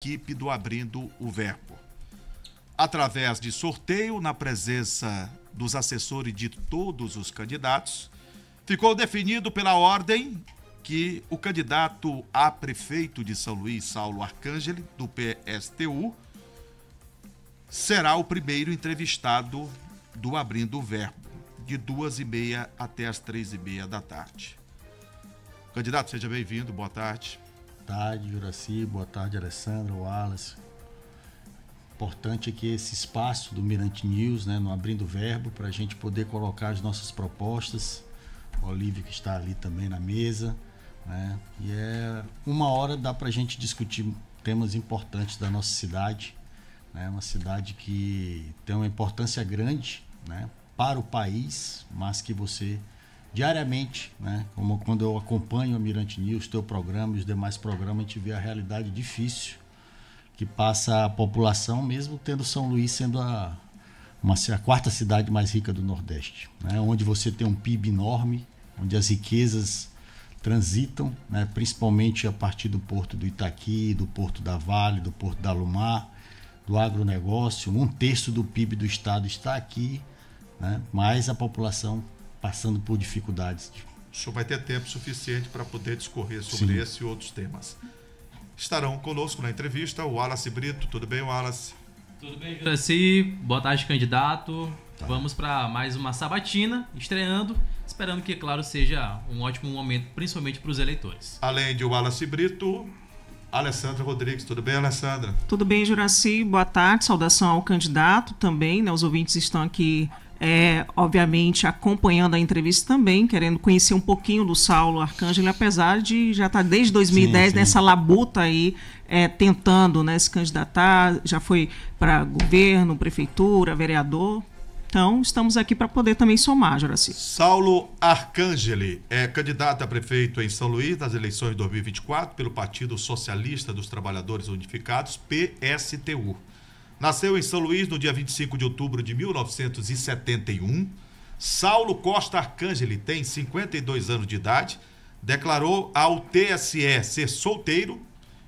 equipe do Abrindo o Verbo. Através de sorteio, na presença dos assessores de todos os candidatos, ficou definido pela ordem que o candidato a prefeito de São Luís, Saulo Arcângeli, do PSTU, será o primeiro entrevistado do Abrindo o Verbo, de duas e meia até as três e meia da tarde. Candidato, seja bem-vindo, boa tarde tarde, Juraci, boa tarde, Alessandra, Wallace. Importante aqui esse espaço do Mirante News, né, no Abrindo Verbo, para a gente poder colocar as nossas propostas. O Olívio que está ali também na mesa. Né? E é uma hora dá para a gente discutir temas importantes da nossa cidade. né? uma cidade que tem uma importância grande né? para o país, mas que você diariamente, né? Como quando eu acompanho o Mirante News, teu programa e os demais programas, a gente vê a realidade difícil que passa a população, mesmo tendo São Luís sendo a, uma, a quarta cidade mais rica do Nordeste, né? Onde você tem um PIB enorme, onde as riquezas transitam, né? principalmente a partir do porto do Itaqui, do porto da Vale, do porto da Lumar, do agronegócio. Um terço do PIB do estado está aqui, né? mas a população passando por dificuldades. O senhor vai ter tempo suficiente para poder discorrer sobre Sim. esse e outros temas. Estarão conosco na entrevista o Wallace Brito. Tudo bem, Wallace? Tudo bem, Juraci. Boa tarde, candidato. Tá. Vamos para mais uma sabatina, estreando, esperando que, claro, seja um ótimo momento, principalmente para os eleitores. Além de Wallace Brito, Alessandra Rodrigues. Tudo bem, Alessandra? Tudo bem, Juraci. Boa tarde. Saudação ao candidato também. Né? Os ouvintes estão aqui é, obviamente acompanhando a entrevista também, querendo conhecer um pouquinho do Saulo Arcângelo, apesar de já estar tá desde 2010 sim, sim. nessa labuta aí, é, tentando né, se candidatar, já foi para governo, prefeitura, vereador. Então, estamos aqui para poder também somar, Joraci. Saulo Arcângeli é candidato a prefeito em São Luís nas eleições de 2024 pelo Partido Socialista dos Trabalhadores Unificados, PSTU. Nasceu em São Luís no dia 25 de outubro de 1971. Saulo Costa Arcângeli tem 52 anos de idade, declarou ao TSE ser solteiro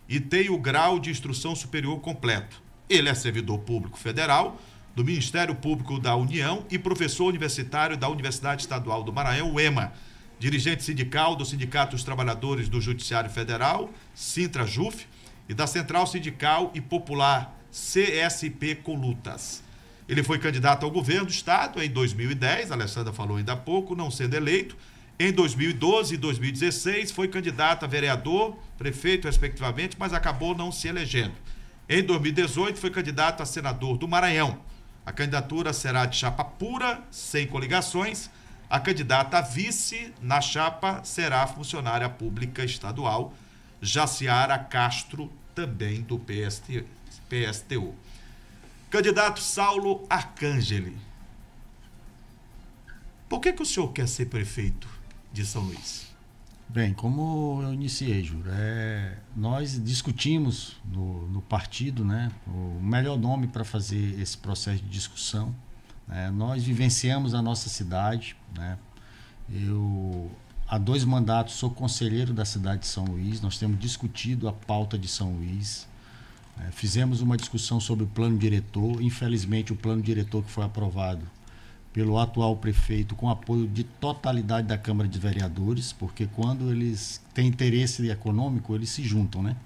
e tem o grau de instrução superior completo. Ele é servidor público federal do Ministério Público da União e professor universitário da Universidade Estadual do Maranhão, UEMA. Dirigente sindical do Sindicato dos Trabalhadores do Judiciário Federal, Sintra Juf, e da Central Sindical e Popular CSP Colutas. Ele foi candidato ao governo do estado em 2010, a Alessandra falou ainda há pouco, não sendo eleito. Em 2012 e 2016 foi candidato a vereador, prefeito, respectivamente, mas acabou não se elegendo. Em 2018 foi candidato a senador do Maranhão. A candidatura será de chapa pura, sem coligações. A candidata a vice na chapa será a funcionária pública estadual, Jaciara Castro, também do PSTE. PSTU. Candidato Saulo Arcangeli. Por que, que o senhor quer ser prefeito de São Luís? Bem, como eu iniciei, Juro, é, nós discutimos no, no, partido né, o melhor nome para fazer esse processo de discussão. Né? nós vivenciamos a nossa cidade. Né, eu, há dois mandatos, sou conselheiro da cidade de São Luís. Nós temos discutido a pauta de São Luís. É, fizemos uma discussão sobre o plano diretor. Infelizmente, o plano diretor que foi aprovado pelo atual prefeito, com apoio de totalidade da Câmara de Vereadores, porque quando eles têm interesse econômico, eles se juntam, né?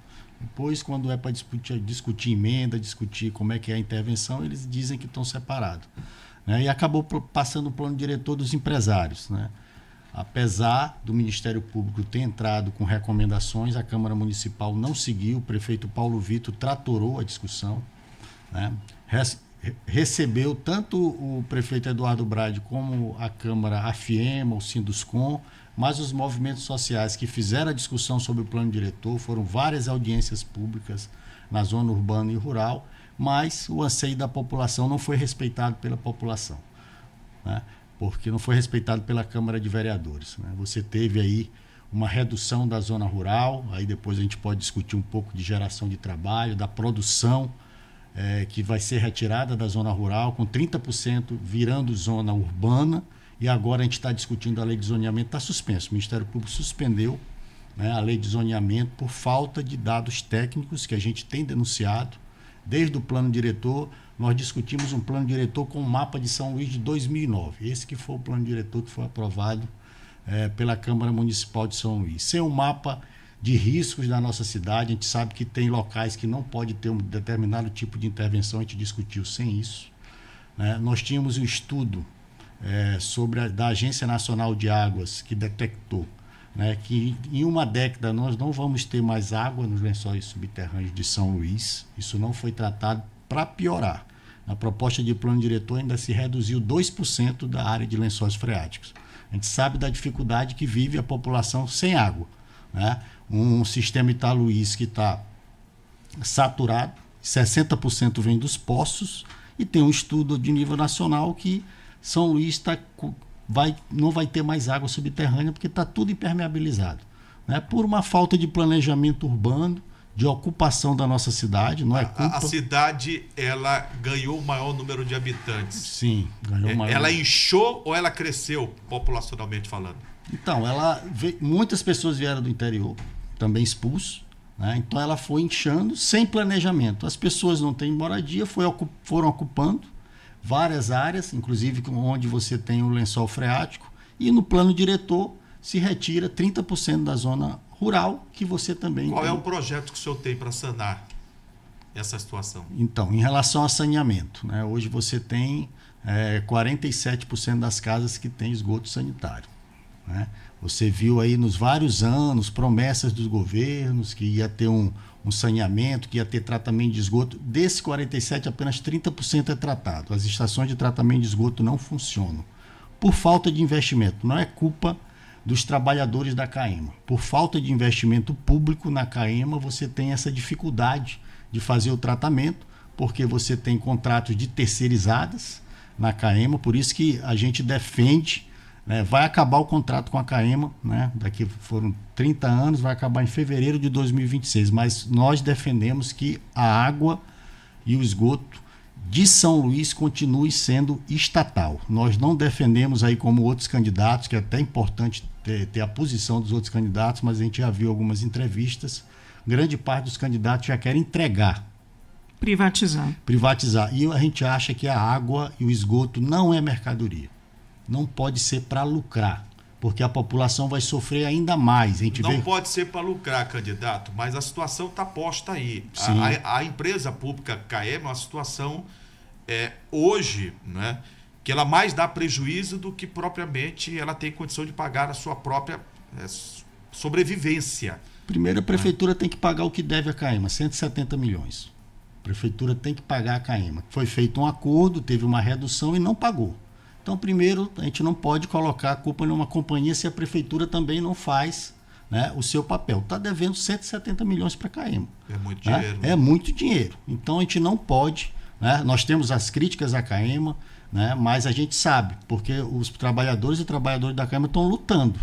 Depois, quando é para discutir, discutir emenda, discutir como é que é a intervenção, eles dizem que estão separados. Né? E acabou passando o plano diretor dos empresários, né? Apesar do Ministério Público ter entrado com recomendações, a Câmara Municipal não seguiu. O prefeito Paulo Vitor tratorou a discussão. Né? recebeu tanto o prefeito Eduardo Brade como a Câmara, a FIEMA, o Sinduscom, mas os movimentos sociais que fizeram a discussão sobre o plano diretor foram várias audiências públicas na zona urbana e rural, mas o anseio da população não foi respeitado pela população. Né? porque não foi respeitado pela Câmara de Vereadores. Né? Você teve aí uma redução da zona rural, aí depois a gente pode discutir um pouco de geração de trabalho, da produção é, que vai ser retirada da zona rural, com 30% virando zona urbana, e agora a gente está discutindo a lei de zoneamento, está suspenso. O Ministério Público suspendeu né, a lei de zoneamento por falta de dados técnicos que a gente tem denunciado, desde o plano diretor nós discutimos um plano diretor com o mapa de São Luís de 2009. Esse que foi o plano diretor que foi aprovado é, pela Câmara Municipal de São Luís. Sem o um mapa de riscos da nossa cidade, a gente sabe que tem locais que não pode ter um determinado tipo de intervenção, a gente discutiu sem isso. Né? Nós tínhamos um estudo é, sobre a, da Agência Nacional de Águas que detectou né, que em uma década nós não vamos ter mais água nos lençóis subterrâneos de São Luís. Isso não foi tratado para piorar, Na proposta de plano diretor ainda se reduziu 2% da área de lençóis freáticos. A gente sabe da dificuldade que vive a população sem água. Né? Um sistema Italuís que está saturado, 60% vem dos poços, e tem um estudo de nível nacional que São Luís tá, vai, não vai ter mais água subterrânea porque está tudo impermeabilizado. Né? Por uma falta de planejamento urbano, de ocupação da nossa cidade, não é culpa. A, cidade ela ganhou o maior número de habitantes. Sim, ganhou o é, maior. Ela inchou ou ela cresceu populacionalmente falando? Então, ela veio, muitas pessoas vieram do interior, também expulsos, né? Então ela foi inchando sem planejamento. As pessoas não têm moradia, foi, foram ocupando várias áreas, inclusive onde você tem o lençol freático, e no plano diretor se retira 30% da zona rural que você também. Qual é tem. é o projeto que o senhor tem para sanar essa situação? Então, em relação a saneamento, né? hoje você tem é, 47% das casas que tem esgoto sanitário. Né? Você viu aí nos vários anos promessas dos governos que ia ter um, um saneamento, que ia ter tratamento de esgoto. Desse 47, apenas 30% é tratado. As estações de tratamento de esgoto não funcionam. Por falta de investimento. Não é culpa dos trabalhadores da CAEMA. Por falta de investimento público na CAEMA, você tem essa dificuldade de fazer o tratamento, porque você tem contratos de terceirizadas na CAEMA, por isso que a gente defende, né, vai acabar o contrato com a CAEMA, né, daqui foram 30 anos, vai acabar em fevereiro de 2026, mas nós defendemos que a água e o esgoto de São Luís continue sendo estatal. Nós não defendemos aí como outros candidatos, que é até importante ter, ter, a posição dos outros candidatos, mas a gente já viu algumas entrevistas. Grande parte dos candidatos já quer entregar. Privatizar. Privatizar. E a gente acha que a água e o esgoto não é mercadoria. Não pode ser para lucrar porque a população vai sofrer ainda mais. A gente Não vê... pode ser para lucrar, candidato, mas a situação está posta aí. A, a, empresa pública CAEM é uma situação é, hoje, né? que ela mais dá prejuízo do que propriamente ela tem condição de pagar a sua própria é, sobrevivência. Primeiro, a né? prefeitura tem que pagar o que deve a CAEMA, 170 milhões. A prefeitura tem que pagar a CAEMA. Foi feito um acordo, teve uma redução e não pagou. Então, primeiro, a gente não pode colocar a culpa numa companhia se a prefeitura também não faz né, o seu papel. Está devendo 170 milhões para a Caema. É muito né? dinheiro. Né? É muito dinheiro. Então, a gente não pode. Né? Nós temos as críticas à CAEMA, né? mas a gente sabe, porque os trabalhadores e trabalhadoras da CAEMA estão lutando.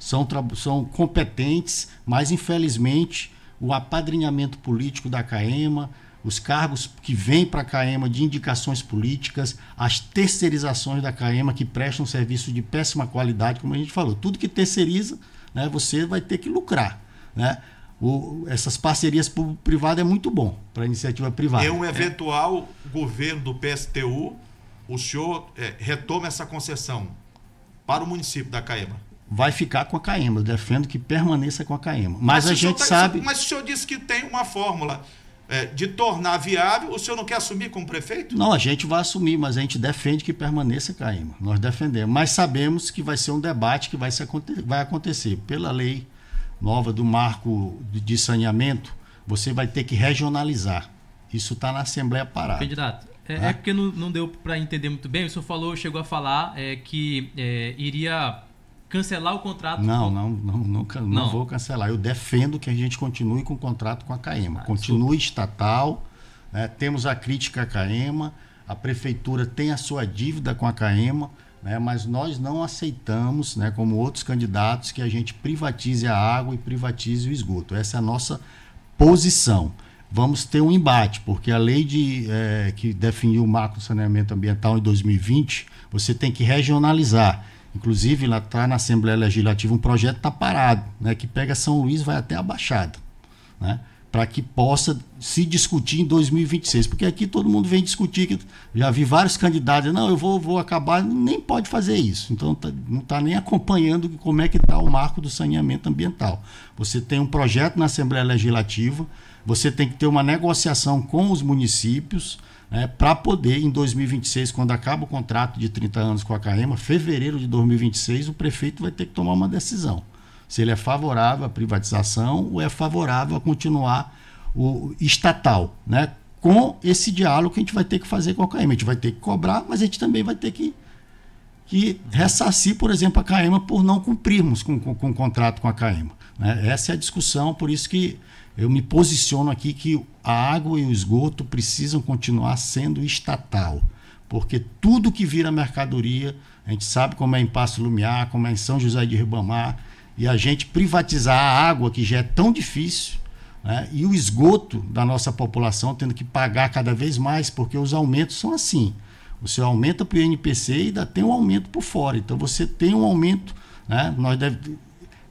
São, são competentes, mas infelizmente o apadrinhamento político da CAEMA, os cargos que vêm para a CAEMA de indicações políticas, as terceirizações da CAEMA que prestam serviço de péssima qualidade, como a gente falou. Tudo que terceiriza, né, você vai ter que lucrar. Né? O, essas parcerias público é muito bom para iniciativa privada. É um eventual é. governo do PSTU, o senhor é, retoma essa concessão para o município da CAEMA vai ficar com a CAEMA. defendo que permaneça com a CAEMA. Mas, mas a gente tá, sabe. Mas o senhor disse que tem uma fórmula é, de tornar viável, o senhor não quer assumir como prefeito? Não, a gente vai assumir, mas a gente defende que permaneça Caíma. Nós defendemos. Mas sabemos que vai ser um debate que vai, se, vai acontecer. Pela lei nova do marco de saneamento, você vai ter que regionalizar. Isso está na Assembleia parado. Candidato, é, tá? é? porque não, não deu para entender muito bem. O senhor falou, chegou a falar é, que é, iria cancelar o contrato? Não, não, não, não, não, não vou cancelar. Eu defendo que a gente continue com o contrato com a CAEMA. Ah, continue estatal. Né? Temos a crítica à CAEMA, a prefeitura tem a sua dívida com a CAEMA, né? mas nós não aceitamos, né, como outros candidatos, que a gente privatize a água e privatize o esgoto. Essa é a nossa posição. Vamos ter um embate, porque a lei de, é, que definiu o marco do saneamento ambiental em 2020, você tem que regionalizar. Inclusive, lá está na Assembleia Legislativa um projeto está parado, né, que pega São Luís vai até a Baixada, né, para que possa se discutir em 2026. Porque aqui todo mundo vem discutir, já vi vários candidatos, não, eu vou, vou acabar, nem pode fazer isso. Então, tá, não está nem acompanhando como é que está o marco do saneamento ambiental. Você tem um projeto na Assembleia Legislativa, você tem que ter uma negociação com os municípios, é, né, para poder, em 2026, quando acaba o contrato de 30 anos com a CAEMA, fevereiro de 2026, o prefeito vai ter que tomar uma decisão. Se ele é favorável à privatização ou é favorável a continuar o estatal, né? com esse diálogo que a gente vai ter que fazer com a CAEMA. A gente vai ter que cobrar, mas a gente também vai ter que, que ressarcir, por exemplo, a CAEMA por não cumprirmos com, com, com o contrato com a CAEMA. Né? Essa é a discussão, por isso que eu me posiciono aqui que a água e o esgoto precisam continuar sendo estatal, porque tudo que vira mercadoria, a gente sabe como é em Passo Lumiar, como é em São José de Ribamar, e a gente privatizar a água, que já é tão difícil, né, e o esgoto da nossa população tendo que pagar cada vez mais, porque os aumentos são assim. Você aumenta para o INPC e ainda tem um aumento por fora. Então você tem um aumento. Né, nós deve,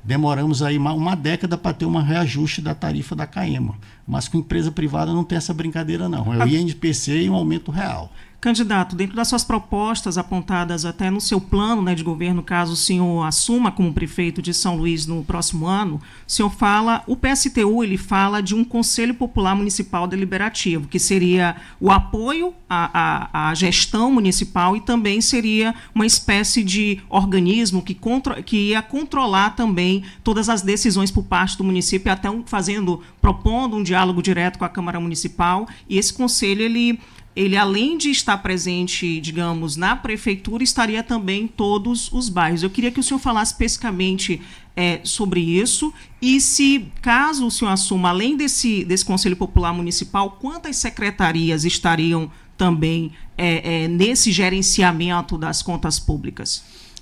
Demoramos aí uma década para ter um reajuste da tarifa da CAEMA. Mas com empresa privada não tem essa brincadeira, não. É o ah. INPC e um aumento real. Candidato, dentro das suas propostas apontadas até no seu plano né, de governo, caso o senhor assuma como prefeito de São Luís no próximo ano, o senhor fala, o PSTU ele fala de um Conselho Popular Municipal Deliberativo, que seria o apoio à, à, à gestão municipal e também seria uma espécie de organismo que, contro, que ia controlar também todas as decisões por parte do município, até um, fazendo, propondo um diálogo direto com a Câmara Municipal. E esse conselho, ele ele além de estar presente, digamos, na prefeitura, estaria também em todos os bairros. Eu queria que o senhor falasse especificamente é, sobre isso e se, caso o senhor assuma, além desse, desse Conselho Popular Municipal, quantas secretarias estariam também é, é, nesse gerenciamento das contas públicas?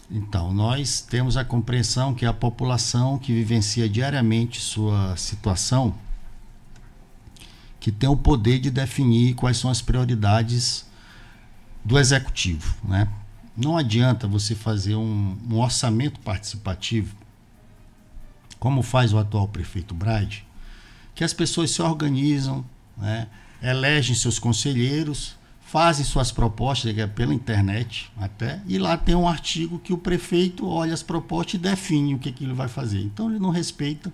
Então, nós temos a compreensão que a população que vivencia diariamente sua situação que tem o poder de definir quais são as prioridades do executivo. Né? Não adianta você fazer um, um orçamento participativo, como faz o atual prefeito Braide, que as pessoas se organizam, né? elegem seus conselheiros, fazem suas propostas é pela internet até, e lá tem um artigo que o prefeito olha as propostas e define o que, que ele vai fazer. Então ele não respeita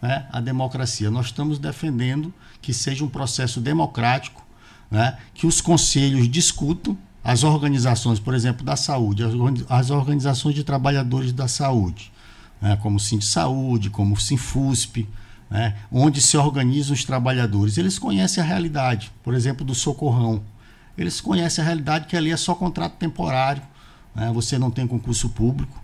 né, a democracia. Nós estamos defendendo que seja um processo democrático, né, que os conselhos discutam, as organizações, por exemplo, da saúde, as organizações de trabalhadores da saúde, né, como o Sindicato Saúde, como o Sinfusp, né, onde se organizam os trabalhadores. Eles conhecem a realidade, por exemplo, do socorrão. Eles conhecem a realidade que ali é só contrato temporário, né, você não tem concurso público,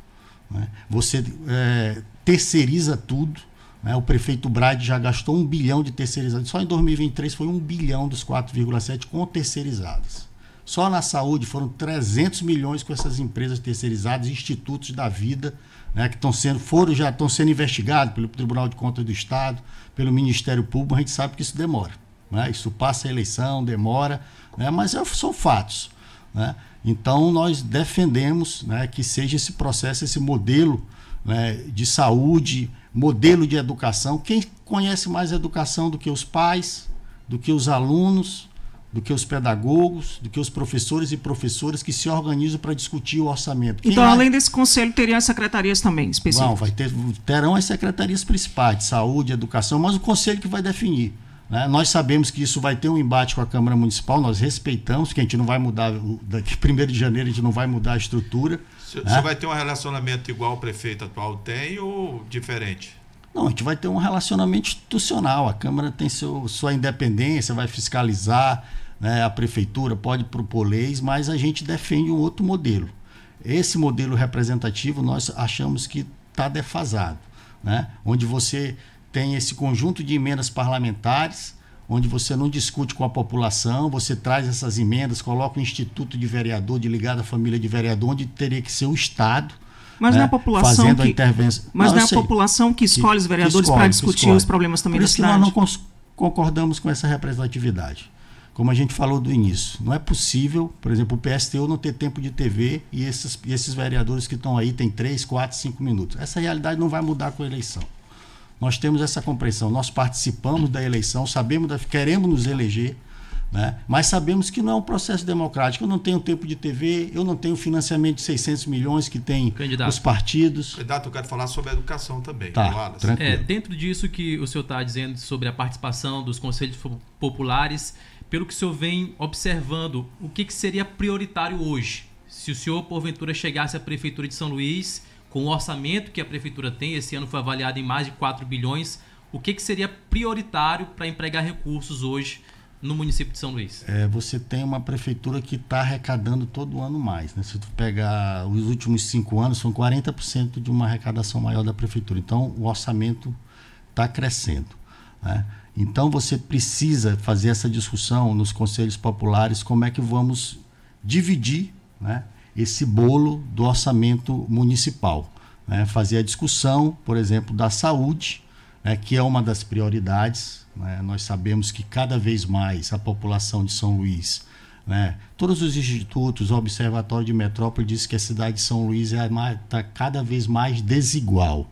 né, você é, terceiriza tudo. Né? O prefeito Braide já gastou um bilhão de terceirizados. Só em 2023 foi um bilhão dos 4,7 com terceirizados. Só na saúde foram 300 milhões com essas empresas terceirizadas, institutos da vida, né, que estão sendo, foram já estão sendo investigados pelo Tribunal de Contas do Estado, pelo Ministério Público. A gente sabe que isso demora, né? Isso passa a eleição, demora, né? Mas é, são fatos, né? Então nós defendemos, né, que seja esse processo, esse modelo né, de saúde, modelo de educação. Quem conhece mais educação do que os pais, do que os alunos, do que os pedagogos, do que os professores e professoras que se organizam para discutir o orçamento. Quem então, mais... além desse conselho, teriam as secretarias também específicas? Não, vai ter, terão as secretarias principais de saúde, educação, mas o conselho que vai definir. Né? Nós sabemos que isso vai ter um embate com a Câmara Municipal, nós respeitamos, que a gente não vai mudar, daqui 1 de janeiro a gente não vai mudar a estrutura, você né? vai ter um relacionamento igual o prefeito atual tem ou diferente? Não, a gente vai ter um relacionamento institucional. A Câmara tem seu, sua independência, vai fiscalizar, né? a prefeitura pode propor leis, mas a gente defende um outro modelo. Esse modelo representativo nós achamos que está defasado, né? onde você tem esse conjunto de emendas parlamentares onde você não discute com a população, você traz essas emendas, coloca o Instituto de Vereador, de ligado à família de vereador, onde teria que ser o Estado. Mas né, não é a né, população que, intervenção. Mas não, não é a população que escolhe que, os vereadores para discutir os problemas também Por da isso cidade. Que nós não concordamos com essa representatividade. Como a gente falou do início, não é possível, por exemplo, o PSTU não ter tempo de TV e esses, e esses vereadores que estão aí têm 3, 4, 5 minutos. Essa realidade não vai mudar com a eleição. Nós temos essa compreensão, nós participamos da eleição, sabemos, da, queremos nos eleger, né? mas sabemos que não é um processo democrático. Eu não tenho tempo de TV, eu não tenho financiamento de 600 milhões que tem Candidato. os partidos. Candidato, eu quero falar sobre a educação também. Tá, é, dentro disso que o senhor está dizendo sobre a participação dos conselhos populares, pelo que o senhor vem observando, o que, que seria prioritário hoje? Se o senhor, porventura, chegasse à Prefeitura de São Luís com o orçamento que a prefeitura tem, esse ano foi avaliado em mais de 4 bilhões, o que, que seria prioritário para empregar recursos hoje no município de São Luís? É, você tem uma prefeitura que está arrecadando todo ano mais. Né? Se tu pegar os últimos cinco anos, são 40% de uma arrecadação maior da prefeitura. Então, o orçamento está crescendo. Né? Então, você precisa fazer essa discussão nos conselhos populares, como é que vamos dividir né, esse bolo do orçamento municipal. Né? Fazer a discussão, por exemplo, da saúde, né? que é uma das prioridades. Né? Nós sabemos que cada vez mais a população de São Luís né? Todos os institutos, o Observatório de Metrópole diz que a cidade de São Luís está é tá cada vez mais desigual.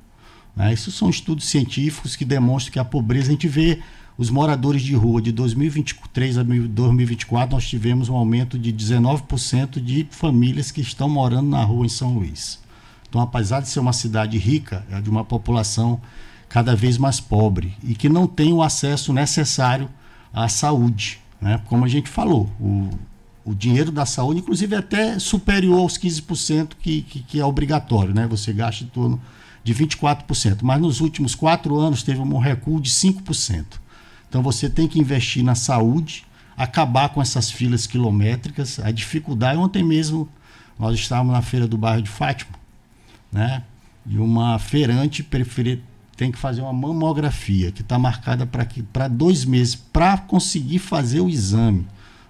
Né? Isso são estudos científicos que demonstram que a pobreza a gente vê os moradores de rua de 2023 a 2024, nós tivemos um aumento de 19% de famílias que estão morando na rua em São Luís. Então, apesar de ser uma cidade rica, é de uma população cada vez mais pobre e que não tem o acesso necessário à saúde. Né? Como a gente falou, o, o dinheiro da saúde, inclusive, é até superior aos 15% que, que, que, é obrigatório, né? Você gasta em torno de 24%. Mas nos últimos quatro anos teve um recuo de 5%. Então você tem que investir na saúde, acabar com essas filas quilométricas, a dificuldade. Ontem mesmo nós estávamos na feira do bairro de Fátima, né? E uma feirante preferir, tem que fazer uma mamografia que está marcada para dois meses para conseguir fazer o exame,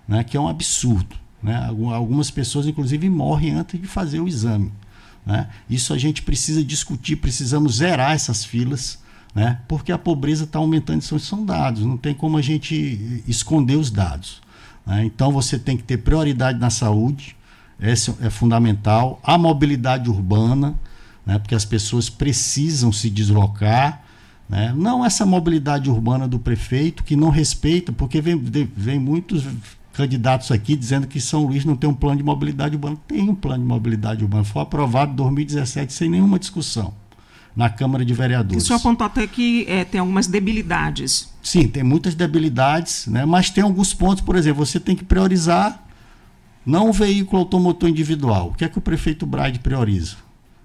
né? Que é um absurdo, né? Algumas pessoas inclusive morrem antes de fazer o exame, né? Isso a gente precisa discutir, precisamos zerar essas filas né? porque a pobreza está aumentando, são, são dados, não tem como a gente esconder os dados. Né? Então você tem que ter prioridade na saúde, essa é fundamental, a mobilidade urbana, né? porque as pessoas precisam se deslocar. Né? Não essa mobilidade urbana do prefeito que não respeita, porque vem, vem muitos candidatos aqui dizendo que São Luís não tem um plano de mobilidade urbana. Tem um plano de mobilidade urbana, foi aprovado em 2017 sem nenhuma discussão na Câmara de Vereadores. O senhor apontou até que é, tem algumas debilidades. Sim, tem muitas debilidades, né? mas tem alguns pontos, por exemplo, você tem que priorizar não o veículo automotor individual. O que é que o prefeito Braide prioriza?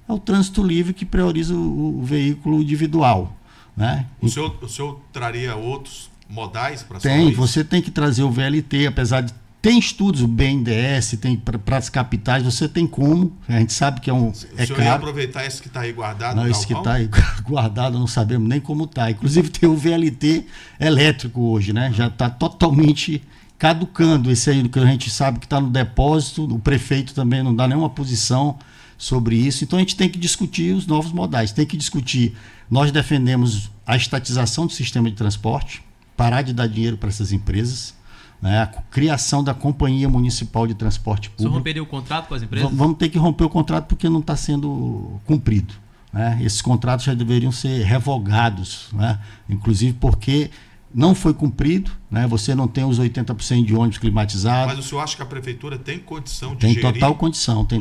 É o trânsito livre que prioriza o, o veículo individual. Né? O, senhor, o senhor traria outros modais para Tem, você tem que trazer o VLT, apesar de tem estudos, o BNDES, tem para as capitais, você tem como. A gente sabe que é um. é o senhor caro. ia aproveitar esse que está aí guardado? Não, esse que está aí guardado, não sabemos nem como está. Inclusive tem o VLT elétrico hoje, né? Já está totalmente caducando. Esse aí que a gente sabe que está no depósito, o prefeito também não dá nenhuma posição sobre isso. Então a gente tem que discutir os novos modais. Tem que discutir. Nós defendemos a estatização do sistema de transporte, parar de dar dinheiro para essas empresas né, a criação da Companhia Municipal de Transporte Público. Você romperia o contrato com as empresas? V vamos ter que romper o contrato porque não está sendo cumprido. Né? Esses contratos já deveriam ser revogados, né? inclusive porque não foi cumprido, né? você não tem os 80% de ônibus climatizados. Mas o senhor acha que a prefeitura tem condição de Tem total condição, tem,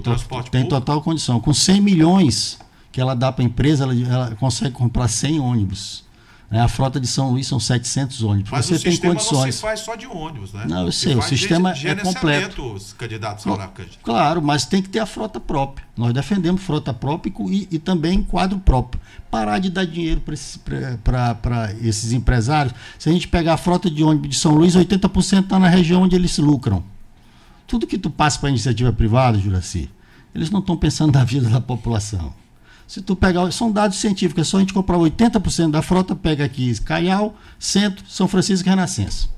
tem total condição. Com 100 milhões que ela dá para a empresa, ela, ela consegue comprar 100 ônibus. É, a frota de São Luís são 700 ônibus. Mas você tem condições. não se faz só de ônibus, né? Não, eu sei, o sistema é completo. Os candidatos claro, claro, mas tem que ter a frota própria. Nós defendemos frota própria e, e também quadro próprio. Parar de dar dinheiro para esses, esses, empresários. Se a gente pegar a frota de ônibus de São Luís, 80% está na região onde eles lucram. Tudo que tu passa para a iniciativa privada, Juraci, eles não estão pensando na vida da população. Se tu pegar, são dados científicos, é só a gente comprar 80% da frota, pega aqui Caial, Centro, São Francisco e Renascença.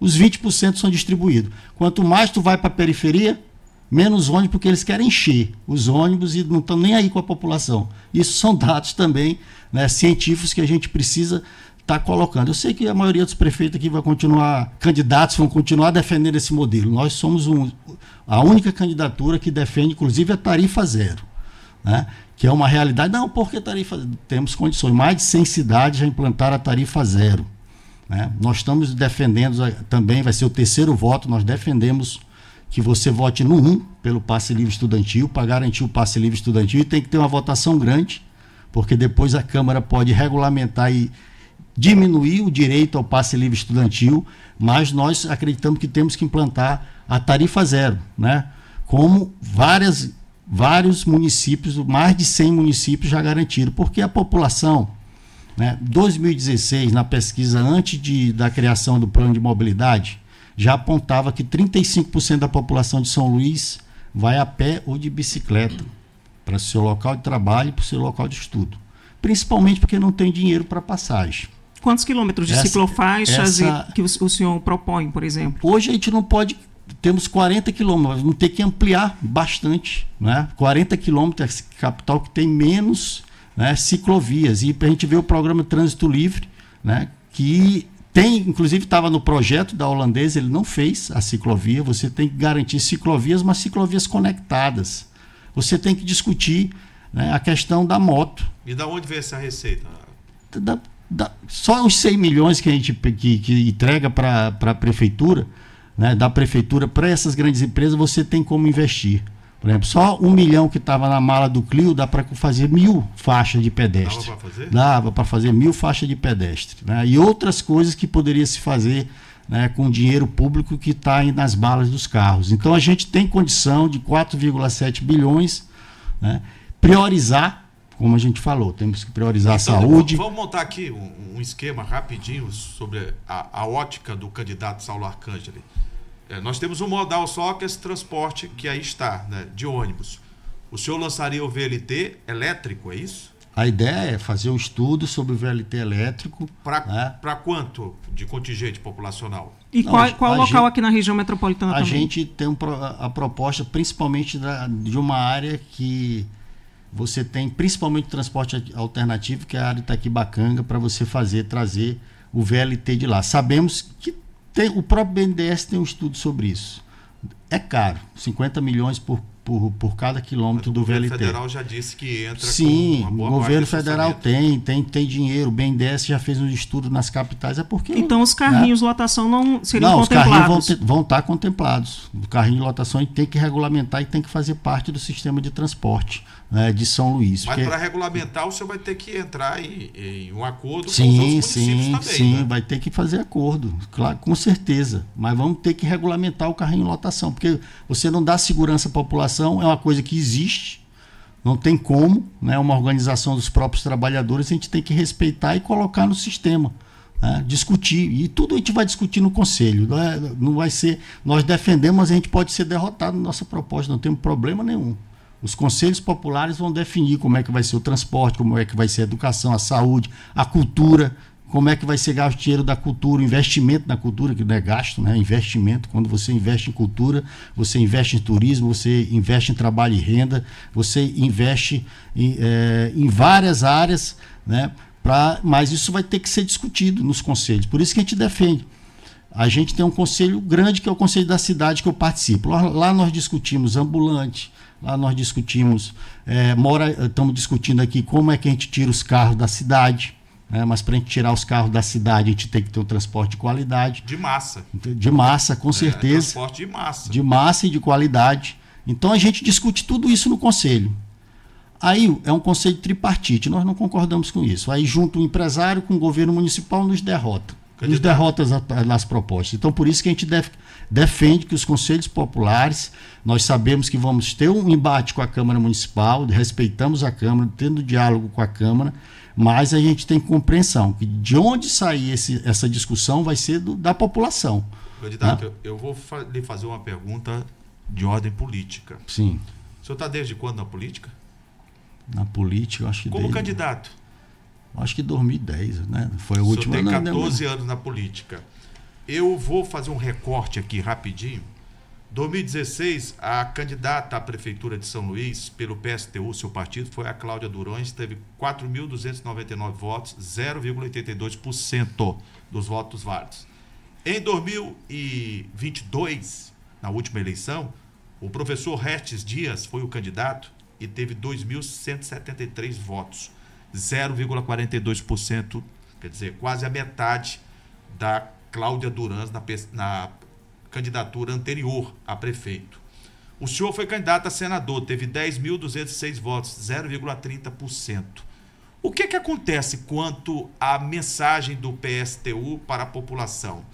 Os 20% são distribuídos. Quanto mais tu vai para a periferia, menos ônibus, porque eles querem encher os ônibus e não estão nem aí com a população. Isso são dados também né, científicos que a gente precisa estar tá colocando. Eu sei que a maioria dos prefeitos aqui vai continuar, candidatos vão continuar defendendo esse modelo. Nós somos um, a única candidatura que defende, inclusive, a tarifa zero. Né? que é uma realidade. Não, porque tarifa temos condições. Mais de 100 cidades já implantaram a tarifa zero. Né? Nós estamos defendendo também, vai ser o terceiro voto, nós defendemos que você vote no 1 pelo passe livre estudantil, para garantir o passe livre estudantil, e tem que ter uma votação grande, porque depois a Câmara pode regulamentar e diminuir o direito ao passe livre estudantil, mas nós acreditamos que temos que implantar a tarifa zero, né? Como várias vários municípios, mais de 100 municípios já garantiram, porque a população, né, 2016, na pesquisa antes de, da criação do plano de mobilidade, já apontava que 35% da população de São Luís vai a pé ou de bicicleta para o seu local de trabalho e para o seu local de estudo, principalmente porque não tem dinheiro para passagem. Quantos quilômetros de essa, ciclofaixas essa, que o senhor propõe, por exemplo? Hoje a gente não pode temos 40 quilômetros, vamos ter que ampliar bastante, né? 40 quilômetros, é capital que tem menos né, ciclovias. E para a gente ver o programa Trânsito Livre, né, que tem, inclusive estava no projeto da holandesa, ele não fez a ciclovia. Você tem que garantir ciclovias, mas ciclovias conectadas. Você tem que discutir né, a questão da moto. E da onde vem essa receita? Da, da, só os 100 milhões que a gente que, que entrega para a prefeitura né, da prefeitura para essas grandes empresas, você tem como investir. Por exemplo, só um milhão que estava na mala do Clio dá para fazer mil faixas de pedestre. Dava para fazer? Dava para fazer mil faixas de pedestre. Né? E outras coisas que poderia se fazer né, com dinheiro público que está nas balas dos carros. Então a gente tem condição de 4,7 bilhões né, priorizar como a gente falou, temos que priorizar então, a saúde. Vamos montar aqui um, esquema rapidinho sobre a, a, ótica do candidato Saulo Arcangeli. É, nós temos um modal só que é esse transporte que aí está, né, de ônibus. O senhor lançaria o VLT elétrico, é isso? A ideia é fazer um estudo sobre o VLT elétrico. Para né? quanto de contingente populacional? E Não, qual, qual local gente, aqui na região metropolitana a também? gente tem um, a proposta principalmente da, de uma área que você tem principalmente transporte alternativo, que é a área Itaquibacanga, para você fazer, trazer o VLT de lá. Sabemos que tem, o próprio BNDES tem um estudo sobre isso. É caro, 50 milhões por, por, por cada quilômetro do VLT. O governo federal já disse que entra Sim, o governo federal tem, tem, tem dinheiro. O BNDES já fez um estudo nas capitais. É porque então os né? carrinhos né? de lotação não seriam não, contemplados? Não, os carrinhos vão estar tá contemplados. O carrinho de lotação tem que regulamentar e tem que fazer parte do sistema de transporte né, de São Luís. Mas para regulamentar, o senhor vai ter que entrar em, em um acordo sim, com os outros sim, municípios também. Sim, né? vai ter que fazer acordo, claro, com certeza. Mas vamos ter que regulamentar o carrinho em lotação, porque você não dá segurança à população, é uma coisa que existe, não tem como, né? Uma organização dos próprios trabalhadores, a gente tem que respeitar e colocar no sistema. Né, discutir, e tudo a gente vai discutir no conselho, não, é, não vai ser, nós defendemos, mas a gente pode ser derrotado na nossa proposta, não temos problema nenhum. Os conselhos populares vão definir como é que vai ser o transporte, como é que vai ser a educação, a saúde, a cultura, como é que vai ser gasto dinheiro da cultura, investimento na cultura, que não é gasto, né? Investimento. Quando você investe em cultura, você investe em turismo, você investe em trabalho e renda, você investe em, é, em várias áreas, né? Pra, mas isso vai ter que ser discutido nos conselhos. Por isso que a gente defende. A gente tem um conselho grande, que é o Conselho da Cidade, que eu participo. Lá, lá nós discutimos ambulante, Lá nós discutimos, é, mora, estamos discutindo aqui como é que a gente tira os carros da cidade. Né? mas para a gente tirar os carros da cidade, a gente tem que ter um transporte de qualidade. De massa. De massa, com é, certeza. Transporte de massa. De massa e de qualidade. Então a gente discute tudo isso no conselho. Aí é um conselho tripartite, nós não concordamos com isso. Aí junto o empresário com o governo municipal nos derrota. Candidato. Nos derrota as, as, propostas. Então por isso que a gente deve defende que os conselhos populares, nós sabemos que vamos ter um embate com a Câmara Municipal, respeitamos a Câmara, tendo diálogo com a Câmara, mas a gente tem compreensão que de onde sair esse, essa discussão vai ser do, da população. Candidato, né? eu vou fa lhe fazer uma pergunta de ordem política. Sim. O senhor está desde quando na política? Na política, eu acho que. Como desde... candidato? acho que 2010, né? Foi o último ano. tem 14 não, não, anos na política. Eu vou fazer um recorte aqui rapidinho. 2016, a candidata à prefeitura de São Luís pelo PSTU, seu partido, foi a Cláudia Durões, teve 4.299 votos, 0,82% dos votos válidos. Em 2022, na última eleição, o professor Hertz Dias foi o candidato e teve 2.173 votos, 0,42%, quer dizer, quase a metade da Cláudia Durans na, na candidatura anterior a prefeito. O senhor foi candidato a senador, teve 10.206 votos, 0,30%. O que, é que acontece quanto à mensagem do PSTU para a população?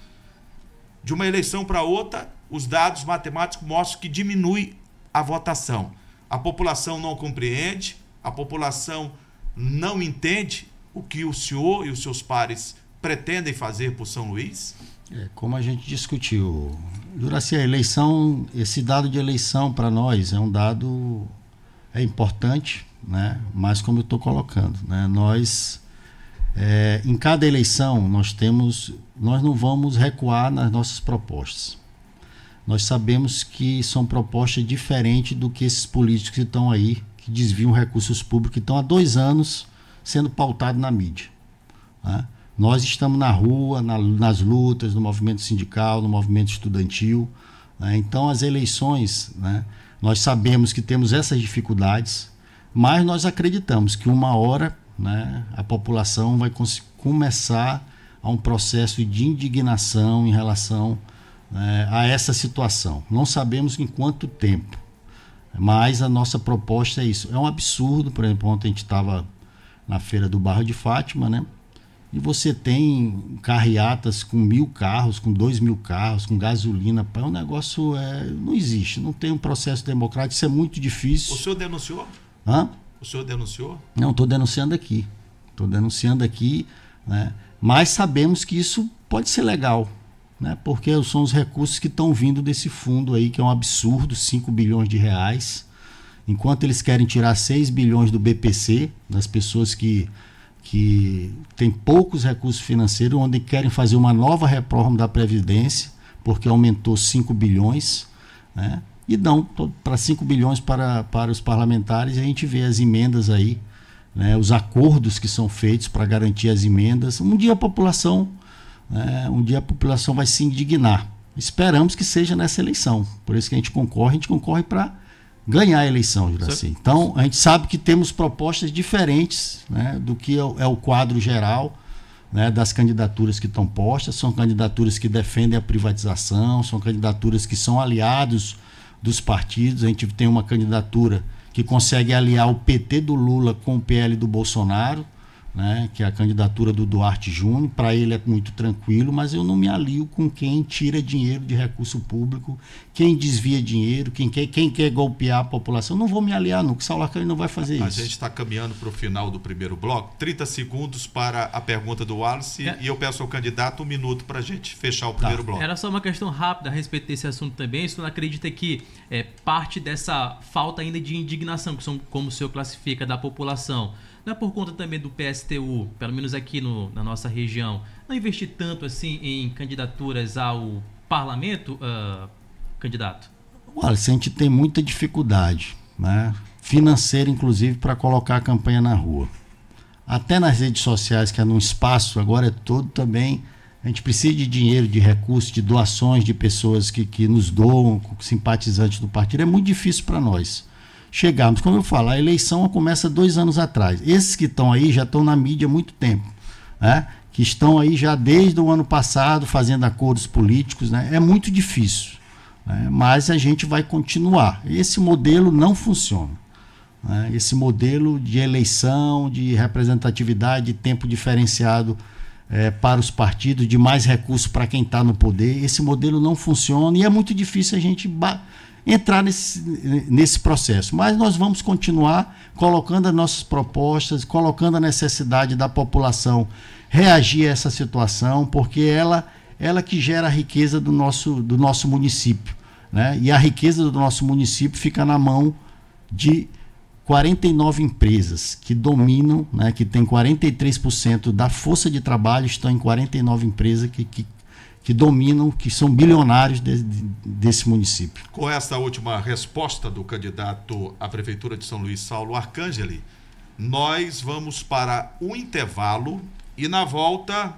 De uma eleição para outra, os dados matemáticos mostram que diminui a votação. A população não compreende, a população não entende o que o senhor e os seus pares pretendem fazer por São Luís? É, como a gente discutiu, Juraci, a eleição, esse dado de eleição para nós é um dado é importante, né? Mas como eu estou colocando, né? Nós é, em cada eleição nós temos, nós não vamos recuar nas nossas propostas. Nós sabemos que são propostas diferentes do que esses políticos que estão aí, que desviam recursos públicos, que estão há dois anos sendo pautados na mídia. Né? Nós estamos na rua, na, nas lutas, no movimento sindical, no movimento estudantil. Né? Então, as eleições, né? nós sabemos que temos essas dificuldades, mas nós acreditamos que uma hora né, a população vai começar a um processo de indignação em relação né, a essa situação. Não sabemos em quanto tempo, mas a nossa proposta é isso. É um absurdo, por exemplo, ontem a gente estava na feira do Barro de Fátima, né? E você tem carreatas com mil carros, com dois mil carros, com gasolina, é um negócio é, não existe, não tem um processo democrático, isso é muito difícil. O senhor denunciou? Hã? O senhor denunciou? Não, estou denunciando aqui. Estou denunciando aqui, né? mas sabemos que isso pode ser legal, né? porque são os recursos que estão vindo desse fundo aí, que é um absurdo, 5 bilhões de reais. Enquanto eles querem tirar 6 bilhões do BPC, das pessoas que que tem poucos recursos financeiros, onde querem fazer uma nova reforma da Previdência, porque aumentou 5 bilhões, né? e dão para 5 bilhões para, para os parlamentares, e a gente vê as emendas aí, né? os acordos que são feitos para garantir as emendas. Um dia a população, né? um dia a população vai se indignar. Esperamos que seja nessa eleição. Por isso que a gente concorre, a gente concorre para ganhar a eleição, Juraci. Assim. Então, a gente sabe que temos propostas diferentes né, do que é, é o quadro geral né, das candidaturas que estão postas. São candidaturas que defendem a privatização, são candidaturas que são aliados dos partidos. A gente tem uma candidatura que consegue aliar o PT do Lula com o PL do Bolsonaro né, que é a candidatura do Duarte Júnior. Para ele é muito tranquilo, mas eu não me alio com quem tira dinheiro de recurso público, quem desvia dinheiro, quem quer, quem quer golpear a população. não vou me aliar nunca. Saulo Arcanjo não vai fazer a isso. A gente está caminhando para o final do primeiro bloco. 30 segundos para a pergunta do Wallace é. e eu peço ao candidato um minuto para a gente fechar o primeiro tá. bloco. Era só uma questão rápida a respeito desse assunto também. Você não acredita que é, parte dessa falta ainda de indignação, que são, como o senhor classifica, da população não é por conta também do PSTU, pelo menos aqui no, na nossa região, não investir tanto assim em candidaturas ao parlamento, uh, candidato? Olha, a gente tem muita dificuldade, né? financeira inclusive, para colocar a campanha na rua. Até nas redes sociais, que é num espaço agora é todo também a gente precisa de dinheiro, de recursos, de doações de pessoas que, que nos doam, simpatizantes do partido. É muito difícil para nós chegarmos. Como eu falo, a eleição começa dois anos atrás. Esses que estão aí já estão na mídia há muito tempo, né? que estão aí já desde o ano passado fazendo acordos políticos. Né? É muito difícil, né? mas a gente vai continuar. Esse modelo não funciona. Né? Esse modelo de eleição, de representatividade, de tempo diferenciado é, para os partidos, de mais recursos para quem está no poder. Esse modelo não funciona e é muito difícil a gente entrar nesse, nesse processo. Mas nós vamos continuar colocando as nossas propostas, colocando a necessidade da população reagir a essa situação, porque ela, ela que gera a riqueza do nosso, do nosso município. Né? E a riqueza do nosso município fica na mão de 49 empresas que dominam, né, que tem 43% da força de trabalho, estão em 49 empresas que, que, que dominam, que são bilionários de, de, desse município. Com esta última resposta do candidato à Prefeitura de São Luís, Saulo Arcangeli, nós vamos para o intervalo e na volta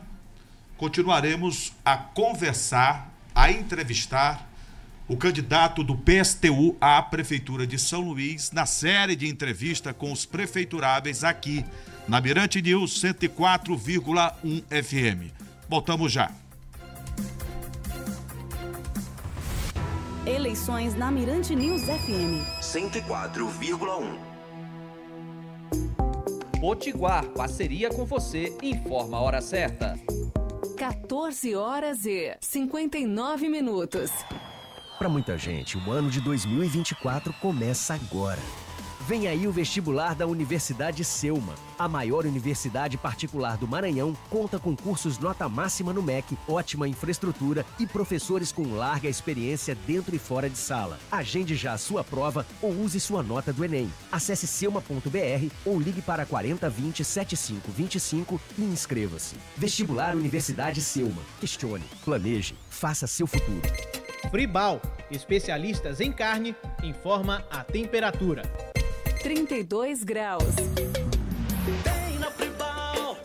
continuaremos a conversar, a entrevistar o candidato do PSTU à Prefeitura de São Luís, na série de entrevista com os prefeituráveis aqui na Mirante News 104,1 FM. Voltamos já. Eleições na Mirante News FM 104,1. Potiguar, parceria com você, informa a hora certa. 14 horas e 59 minutos. Para muita gente, o ano de 2024 começa agora. Vem aí o vestibular da Universidade Selma. A maior universidade particular do Maranhão conta com cursos nota máxima no MEC, ótima infraestrutura e professores com larga experiência dentro e fora de sala. Agende já a sua prova ou use sua nota do Enem. Acesse selma.br ou ligue para 4020 7525 e inscreva-se. Vestibular Universidade Selma. Questione, planeje, faça seu futuro. Fribal, especialistas em carne, informa a temperatura. 32 graus. Tem na Fribal,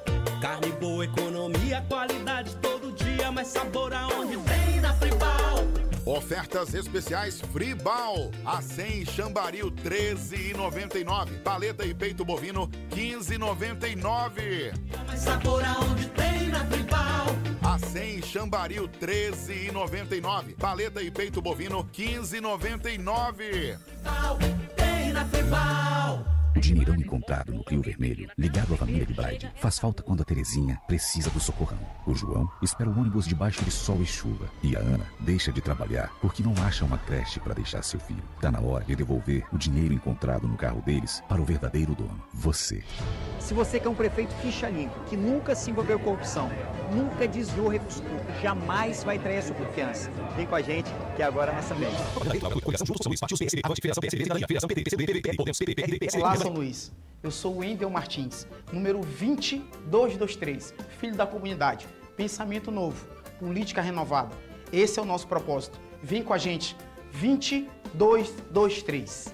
carne boa, economia, qualidade todo dia, mais sabor aonde tem na Fribal. Ofertas especiais Fribal. A 100 Xambaril 13,99. Paleta e peito bovino 15,99. Mais sabor aonde tem na Fribal. 100, R$ 13,99. Paleta e peito bovino 15,99. Tem na Dinheirão encontrado no Rio Vermelho, ligado à família de Bride, faz falta quando a Terezinha precisa do socorrão. O João espera o ônibus debaixo de sol e chuva. E a Ana deixa de trabalhar porque não acha uma creche para deixar seu filho. Tá na hora de devolver o dinheiro encontrado no carro deles para o verdadeiro dono, você. Se você quer é um prefeito ficha limpa, que nunca se envolveu com corrupção, nunca desviou recursos públicos, jamais vai trair a sua confiança. Vem com a gente que agora a raça mede. Olá, são Luiz, Eu sou Wendel Martins, número 20223, filho da comunidade. Pensamento novo, política renovada. Esse é o nosso propósito. Vem com a gente, 2223.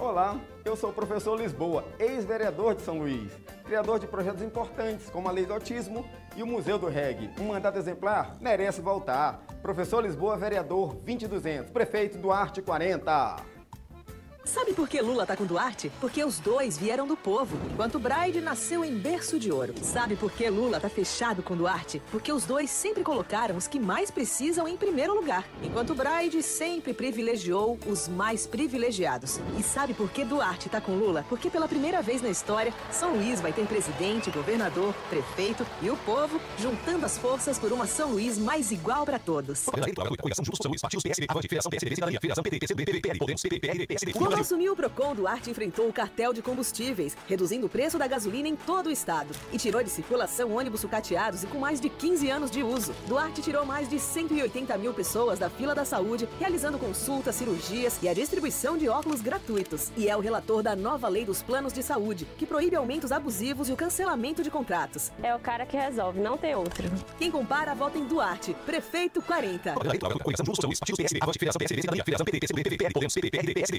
Olá, eu sou o professor Lisboa, ex-vereador de São Luís, criador de projetos importantes como a Lei do Autismo e o Museu do Reg. Um mandato exemplar merece voltar. Professor Lisboa, vereador 2200, prefeito Duarte 40. Sabe por que Lula tá com Duarte? Porque os dois vieram do povo, enquanto Braide nasceu em berço de ouro. Sabe por que Lula tá fechado com Duarte? Porque os dois sempre colocaram os que mais precisam em primeiro lugar, enquanto Braide sempre privilegiou os mais privilegiados. E sabe por que Duarte tá com Lula? Porque pela primeira vez na história, São Luís vai ter presidente, governador, prefeito e o povo juntando as forças por uma São Luís mais igual para todos. Ao assumir o PROCON, Duarte enfrentou o cartel de combustíveis, reduzindo o preço da gasolina em todo o estado. E tirou de circulação ônibus sucateados e com mais de 15 anos de uso. Duarte tirou mais de 180 mil pessoas da fila da saúde, realizando consultas, cirurgias e a distribuição de óculos gratuitos. E é o relator da nova lei dos planos de saúde, que proíbe aumentos abusivos e o cancelamento de contratos. É o cara que resolve, não tem outro. Quem compara, vota em Duarte, prefeito 40.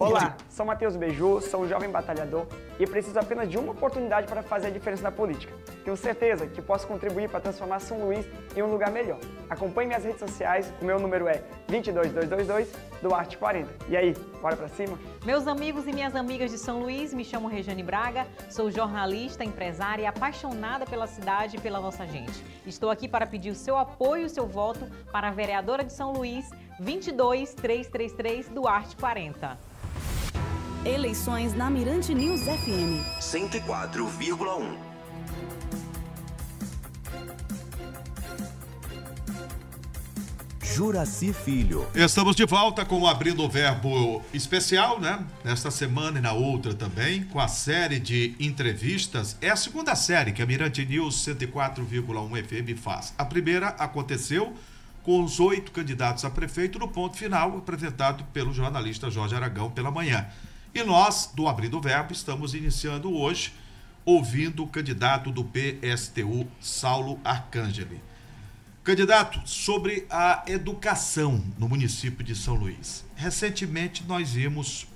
Olá, são Mateus beijou, sou um jovem batalhador e preciso apenas de uma oportunidade para fazer a diferença na política. Tenho certeza que posso contribuir para transformar São Luís em um lugar melhor. Acompanhe minhas redes sociais, o meu número é 22222 Duarte40. E aí, bora para cima? Meus amigos e minhas amigas de São Luís, me chamo Rejane Braga, sou jornalista, empresária e apaixonada pela cidade e pela nossa gente. Estou aqui para pedir o seu apoio e o seu voto para a vereadora de São Luís, 22333 Duarte 40. Eleições na Mirante News FM. 104,1. Juraci Filho. Estamos de volta com o Abrindo o Verbo Especial, né? Nesta semana e na outra também, com a série de entrevistas. É a segunda série que a Mirante News 104,1 FM faz. A primeira aconteceu com os oito candidatos a prefeito no ponto final, apresentado pelo jornalista Jorge Aragão pela manhã. E nós, do Abrindo Verbo, estamos iniciando hoje ouvindo o candidato do PSTU, Saulo Arcangeli. Candidato, sobre a educação no município de São Luís. Recentemente nós vimos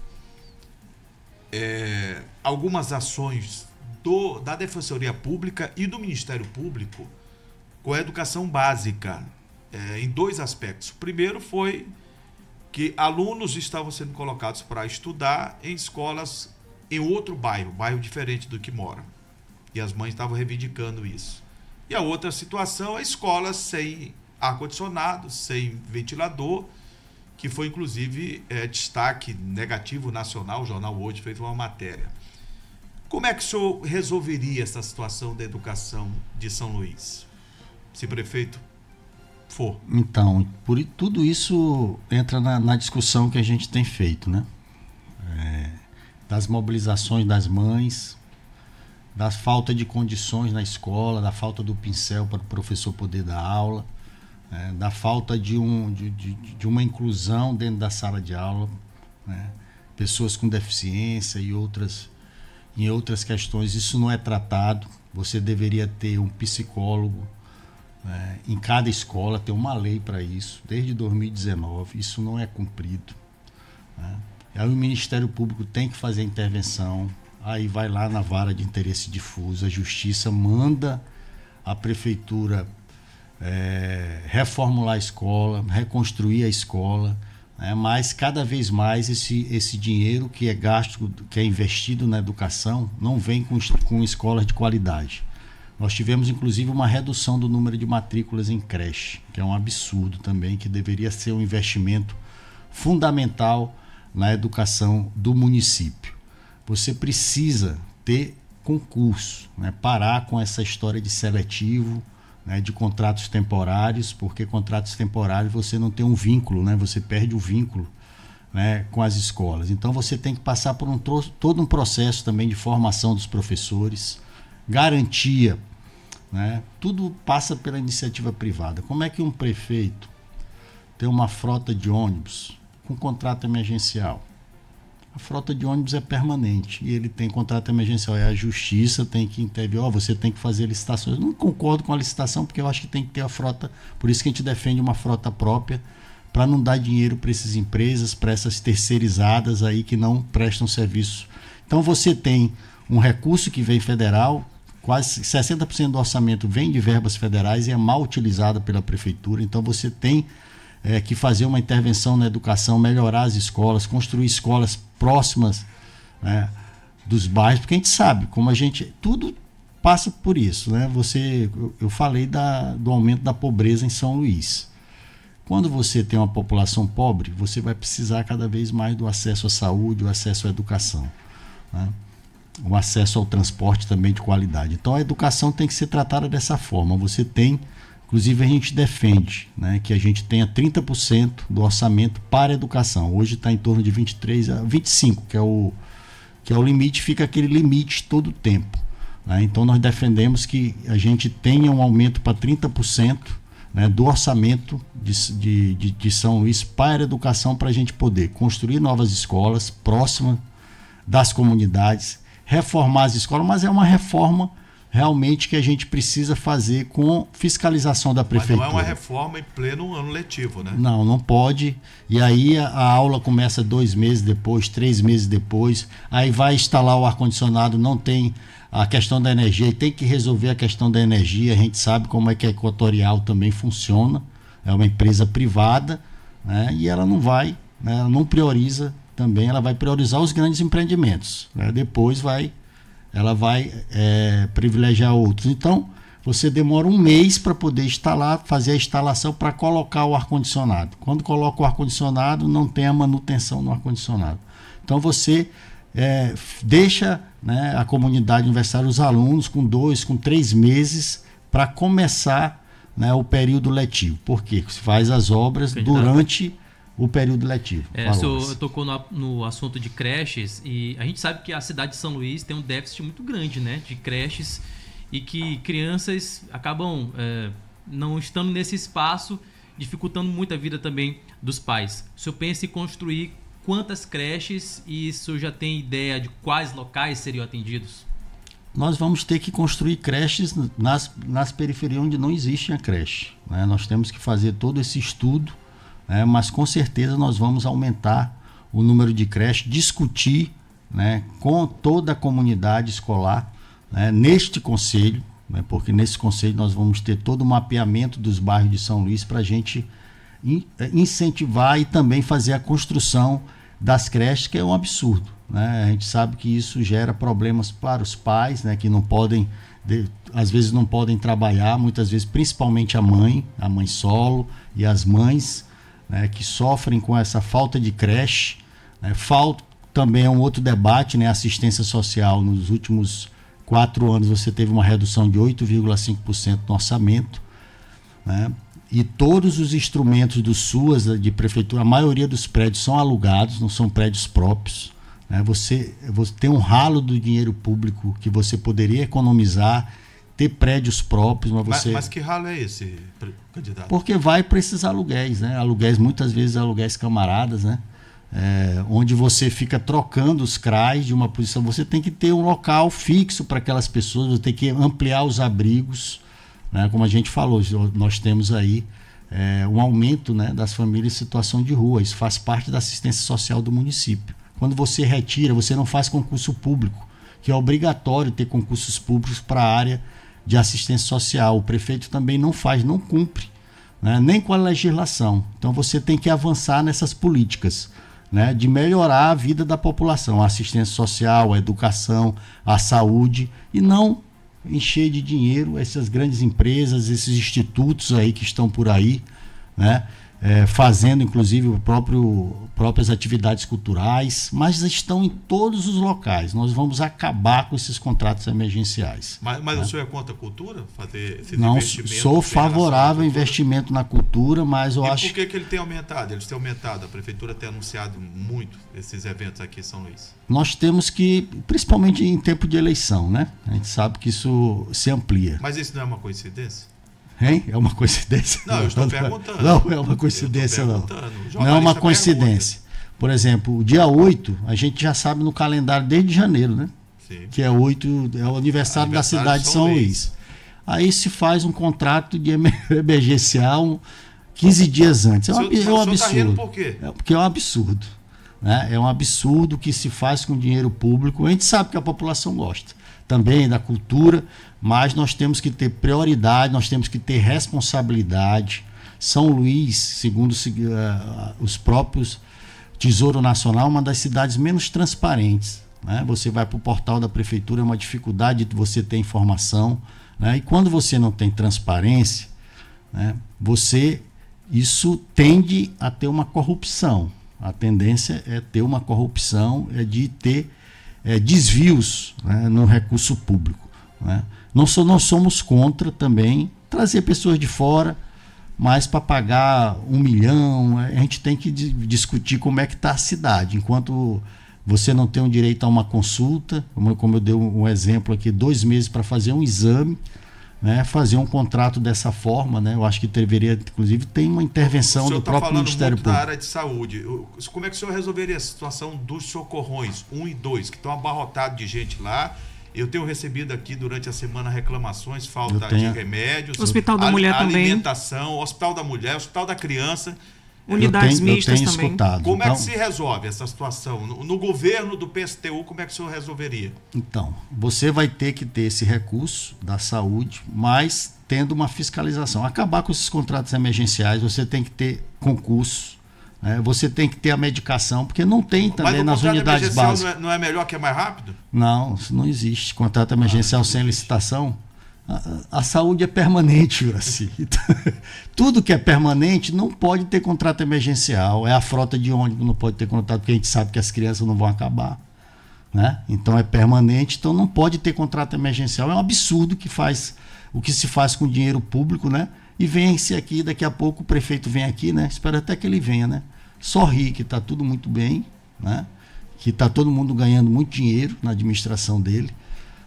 é, algumas ações do, da Defensoria Pública e do Ministério Público com a educação básica, é, em dois aspectos. O primeiro foi que alunos estavam sendo colocados para estudar em escolas em outro bairro, bairro diferente do que mora. E as mães estavam reivindicando isso. E a outra situação é escolas sem ar-condicionado, sem ventilador, que foi inclusive é, destaque negativo nacional. O jornal hoje fez uma matéria. Como é que o senhor resolveria essa situação da educação de São Luís? Se prefeito for. Então, por tudo isso entra na, na discussão que a gente tem feito, né? É, das mobilizações das mães, da falta de condições na escola, da falta do pincel para o professor poder dar aula, é, da falta de, um, de, de, de, uma inclusão dentro da sala de aula, né? pessoas com deficiência e outras, e outras questões. Isso não é tratado. Você deveria ter um psicólogo, né? Em cada escola tem uma lei para isso, desde 2019, isso não é cumprido. Né? Aí o Ministério Público tem que fazer a intervenção, aí vai lá na vara de interesse difuso, a justiça manda a prefeitura é, reformular a escola, reconstruir a escola, né? mas cada vez mais esse, esse dinheiro que é gasto, que é investido na educação, não vem com, com escolas de qualidade. Nós tivemos inclusive uma redução do número de matrículas em creche, que é um absurdo também, que deveria ser um investimento fundamental na educação do município. Você precisa ter concurso, né? parar com essa história de seletivo, né? de contratos temporários, porque contratos temporários você não tem um vínculo, né? você perde o vínculo né? com as escolas. Então você tem que passar por um, todo um processo também de formação dos professores garantia. Né? Tudo passa pela iniciativa privada. Como é que um prefeito tem uma frota de ônibus com contrato emergencial? A frota de ônibus é permanente e ele tem contrato emergencial. É a justiça tem que intervir. Oh, você tem que fazer licitações. não concordo com a licitação porque eu acho que tem que ter a frota. Por isso que a gente defende uma frota própria para não dar dinheiro para essas empresas, para essas terceirizadas aí que não prestam serviço. Então você tem um recurso que vem federal, quase 60% do orçamento vem de verbas federais e é mal utilizada pela prefeitura. Então você tem é, que fazer uma intervenção na educação, melhorar as escolas, construir escolas próximas né, dos bairros, porque a gente sabe como a gente. Tudo passa por isso. Né? Você, eu falei da, do aumento da pobreza em São Luís. Quando você tem uma população pobre, você vai precisar cada vez mais do acesso à saúde, do acesso à educação. Né? o acesso ao transporte também de qualidade. Então a educação tem que ser tratada dessa forma. Você tem, inclusive a gente defende né, que a gente tenha 30% do orçamento para a educação. Hoje está em torno de 23 a 25, que é o, que é o limite, fica aquele limite todo o tempo. Né? Então nós defendemos que a gente tenha um aumento para 30%. Né, do orçamento de, de, de, de São Luís para a educação, para a gente poder construir novas escolas próximas das comunidades, reformar as escolas, mas é uma reforma realmente que a gente precisa fazer com fiscalização da prefeitura. Mas não é uma reforma em pleno ano letivo, né? Não, não pode. E aí a, aula começa dois meses depois, três meses depois. Aí vai instalar o ar-condicionado, não tem a questão da energia e tem que resolver a questão da energia. A gente sabe como é que a Equatorial também funciona. É uma empresa privada né? e ela não vai, né? ela não prioriza também ela vai priorizar os grandes empreendimentos. Né? Depois vai, ela vai é, privilegiar outros. Então, você demora um mês para poder instalar, fazer a instalação para colocar o ar-condicionado. Quando coloca o ar-condicionado, não tem a manutenção no ar-condicionado. Então, você é, deixa né, a comunidade universitária, os alunos, com dois, com três meses para começar né, o período letivo. Por quê? Você faz as obras Entendi durante o período letivo. É, o senhor tocou no, no, assunto de creches e a gente sabe que a cidade de São Luís tem um déficit muito grande né, de creches e que crianças acabam é, não estando nesse espaço, dificultando muito a vida também dos pais. O senhor pensa em construir quantas creches e o senhor já tem ideia de quais locais seriam atendidos? Nós vamos ter que construir creches nas, nas periferias onde não existe a creche. Né? Nós temos que fazer todo esse estudo né, mas com certeza nós vamos aumentar o número de creches, discutir né, com toda a comunidade escolar né, neste conselho, né, porque nesse conselho nós vamos ter todo o mapeamento dos bairros de São Luís para a gente eh, incentivar e também fazer a construção das creches, que é um absurdo. Né? A gente sabe que isso gera problemas para os pais, né, que não podem, de, às vezes não podem trabalhar, muitas vezes, principalmente a mãe, a mãe solo e as mães, né, que sofrem com essa falta de creche. Né, falta também é um outro debate, né, assistência social. Nos últimos quatro anos você teve uma redução de 8,5% no orçamento. Né, e todos os instrumentos do SUAS, de prefeitura, a maioria dos prédios são alugados, não são prédios próprios. Né? Você, você tem um ralo do dinheiro público que você poderia economizar ter prédios próprios, mas você. Mas, mas que ralo é esse, candidato? Porque vai para esses aluguéis, né? Aluguéis, muitas vezes aluguéis camaradas, né? É, onde você fica trocando os CRAs de uma posição. Você tem que ter um local fixo para aquelas pessoas, você tem que ampliar os abrigos. Né? Como a gente falou, nós temos aí é, um aumento né, das famílias em situação de rua. Isso faz parte da assistência social do município. Quando você retira, você não faz concurso público, que é obrigatório ter concursos públicos para a área de assistência social. O prefeito também não faz, não cumpre, né? nem com a legislação. Então você tem que avançar nessas políticas. Né, de melhorar a vida da população, a assistência social, a educação, a saúde, e não encher de dinheiro essas grandes empresas, esses institutos aí que estão por aí, né, é, fazendo inclusive o próprio próprias atividades culturais, mas estão em todos os locais. Nós vamos acabar com esses contratos emergenciais. Mas, mas né? o senhor é contra a cultura? Fazer esses Não, sou favorável ao investimento na cultura, mas eu e acho... por que, que ele tem aumentado? Eles têm aumentado, a prefeitura tem anunciado muito esses eventos aqui em São Luís. Nós temos que, principalmente em tempo de eleição, né? A gente sabe que isso se amplia. Mas isso não é uma coincidência? Hein? É uma coincidência? Não, eu estou é. perguntando. Não, é uma coincidência, não. Não é uma coincidência. Pergunta. Por exemplo, o dia 8, a gente já sabe no calendário desde janeiro, né? Sim. Que é 8, é o aniversário, aniversário da cidade de São, São Luís. Aí se faz um contrato de emergencial 15 dias antes. É um, é tá um absurdo. Tá por quê? É porque é um absurdo. Né? É um absurdo que se faz com dinheiro público. A gente sabe que a população gosta também da cultura, mas nós temos que ter prioridade, nós temos que ter responsabilidade. São Luís, segundo eh, os próprios Tesouro Nacional, uma das cidades menos transparentes. Né? Você vai para o portal da prefeitura, é uma dificuldade de você ter informação. Né? E quando você não tem transparência, né? você isso tende a ter uma corrupção. A tendência é ter uma corrupção, é de ter é, desvios né, no recurso público. Né? Não, não somos contra também trazer pessoas de fora, mas para pagar um milhão, né, a gente tem que discutir como é que está a cidade. Enquanto você não tem o direito a uma consulta, como, eu dei um exemplo aqui, dois meses para fazer um exame, né, fazer um contrato dessa forma, né? Eu acho que deveria, inclusive, tem uma intervenção do tá próprio Ministério Público. da área de saúde. Como é que o senhor resolveria a situação dos socorrões 1 e 2, que estão abarrotados de gente lá? Eu tenho recebido aqui durante a semana reclamações, falta de remédios, hospital da mulher alimentação, também. hospital da mulher, hospital da criança. Unidades eu tenho, mistas eu tenho também. Escutado. Como então, é que então- se resolve essa situação? No, no, governo do PSTU, como é que o senhor resolveria? Então, você vai ter que ter esse recurso da saúde, mas tendo uma fiscalização. Acabar com esses contratos emergenciais, você tem que ter concurso, né? você tem que ter a medicação, porque não tem também nas unidades básicas. Não é, não é melhor que é mais rápido? Não, isso não existe. Contrato emergencial ah, sem licitação a, saúde é permanente, Juraci. Então, tudo que é permanente não pode ter contrato emergencial. É a frota de ônibus não pode ter contrato, porque a gente sabe que as crianças não vão acabar. Né? Então é permanente, então não pode ter contrato emergencial. É um absurdo que faz o que se faz com dinheiro público, né? E vem-se aqui, daqui a pouco o prefeito vem aqui, né? Espero até que ele venha, né? Sorri que está tudo muito bem, né? Que está todo mundo ganhando muito dinheiro na administração dele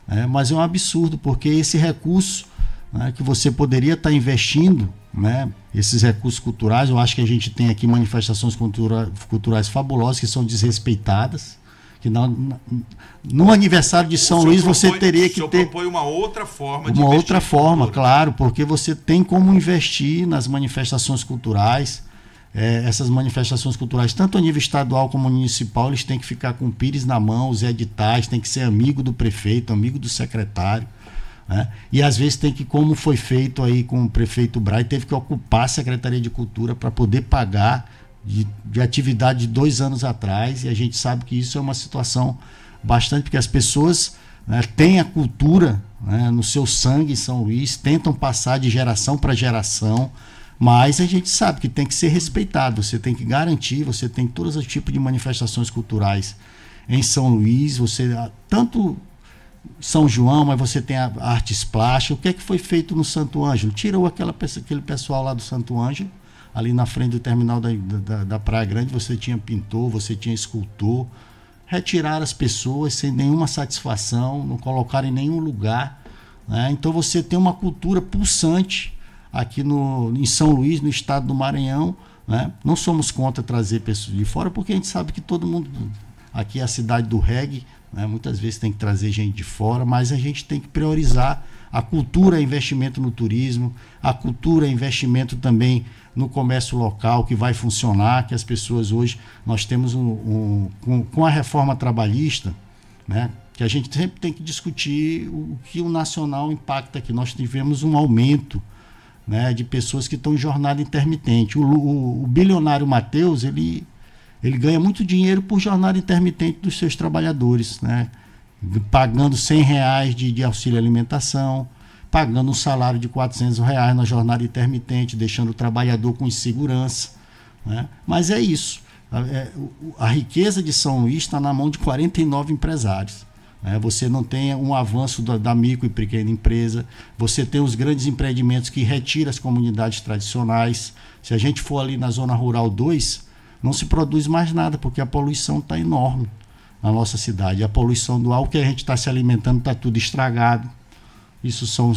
é, mas é um absurdo, porque esse recurso né, que você poderia estar tá investindo, né, esses recursos culturais, eu acho que a gente tem aqui manifestações cultura, culturais fabulosas que são desrespeitadas. Que não, no aniversário de São Luís você teria que ter. propõe uma outra forma de Uma outra forma, claro, porque você tem como investir nas manifestações culturais é, essas manifestações culturais, tanto a nível estadual como municipal, eles têm que ficar com o Pires na mão, os editais, tem que ser amigo do prefeito, amigo do secretário. Né? E às vezes tem que, como foi feito aí com o prefeito Brai, teve que ocupar a Secretaria de Cultura para poder pagar de, de atividade de dois anos atrás, e a gente sabe que isso é uma situação bastante, porque as pessoas né, têm a cultura né, no seu sangue em São Luís, tentam passar de geração para geração. Mas a gente sabe que tem que ser respeitado, você tem que garantir, você tem todos os tipos de manifestações culturais em São Luís, você ah, tanto São João, mas você tem a artes plásticas. O que é que foi feito no Santo Ângelo? Tirou aquela, aquele pessoal lá do Santo Ângelo, ali na frente do terminal da, da, da Praia Grande, você tinha pintor, você tinha escultor. Retirar as pessoas sem nenhuma satisfação, não colocar em nenhum lugar. Né? Então você tem uma cultura pulsante aqui no, em São Luís, no estado do Maranhão. Né? Não somos contra trazer pessoas de fora, porque a gente sabe que todo mundo. Aqui é a cidade do reggae, né? muitas vezes tem que trazer gente de fora, mas a gente tem que priorizar a cultura, investimento no turismo, a cultura, investimento também no comércio local, que vai funcionar, que as pessoas hoje. Nós temos um. um com, com a reforma trabalhista, né? que a gente sempre tem que discutir o, o que o nacional impacta aqui. Nós tivemos um aumento né, de pessoas que estão em jornada intermitente. O, o, o bilionário Matheus, ele, ele ganha muito dinheiro por jornada intermitente dos seus trabalhadores, né, pagando 100 reais de, de auxílio alimentação, pagando um salário de 400 reais na jornada intermitente, deixando o trabalhador com insegurança. Né? Mas é isso. A, é, a riqueza de São Luís está na mão de 49 empresários é, você não tem um avanço da, da, micro e pequena empresa, você tem os grandes empreendimentos que retira as comunidades tradicionais. Se a gente for ali na zona rural 2, não se produz mais nada, porque a poluição está enorme na nossa cidade. A poluição do ar, que a gente está se alimentando está tudo estragado. Isso são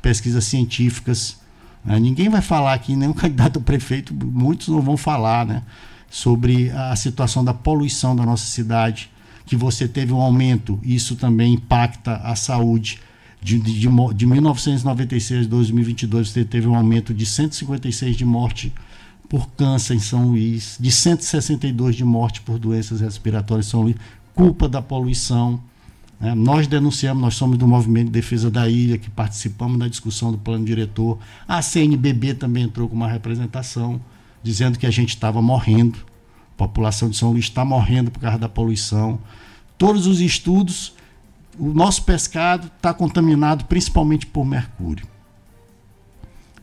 pesquisas científicas. Né? Ninguém vai falar aqui, nenhum candidato a prefeito, muitos não vão falar, né? Sobre a situação da poluição da nossa cidade que você teve um aumento, isso também impacta a saúde. De, de, de 1996 a 2022, você teve um aumento de 156 de morte por câncer em São Luís, de 162 de morte por doenças respiratórias em São Luís, culpa da poluição. Né? nós denunciamos, nós somos do Movimento de Defesa da Ilha, que participamos da discussão do plano diretor. A CNBB também entrou com uma representação, dizendo que a gente estava morrendo a população de São Luís está morrendo por causa da poluição. Todos os estudos, o nosso pescado está contaminado principalmente por mercúrio.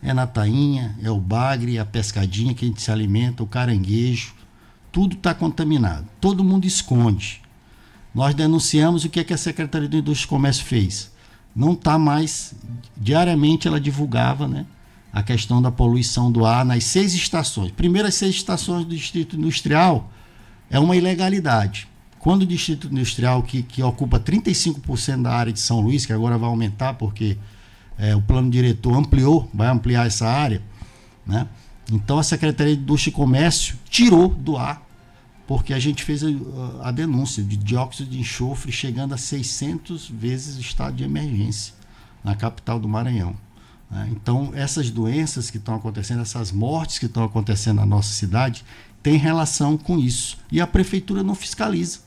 É na tainha, é o bagre, é a pescadinha que a gente se alimenta, o caranguejo. Tudo está contaminado. Todo mundo esconde. Nós denunciamos o que, é que a Secretaria de Indústria e Comércio fez. Não está mais. Diariamente ela divulgava, né? a questão da poluição do ar nas seis estações. Primeiras seis estações do Distrito Industrial é uma ilegalidade. Quando o Distrito Industrial, que, que ocupa 35% da área de São Luís, que agora vai aumentar porque é, o plano diretor ampliou, vai ampliar essa área, né? Então a Secretaria de Indústria e Comércio tirou do ar, porque a gente fez a, uh, a denúncia de dióxido de enxofre chegando a 600 vezes o estado de emergência na capital do Maranhão. Né? Então, essas doenças que estão acontecendo, essas mortes que estão acontecendo na nossa cidade, tem relação com isso. E a prefeitura não fiscaliza.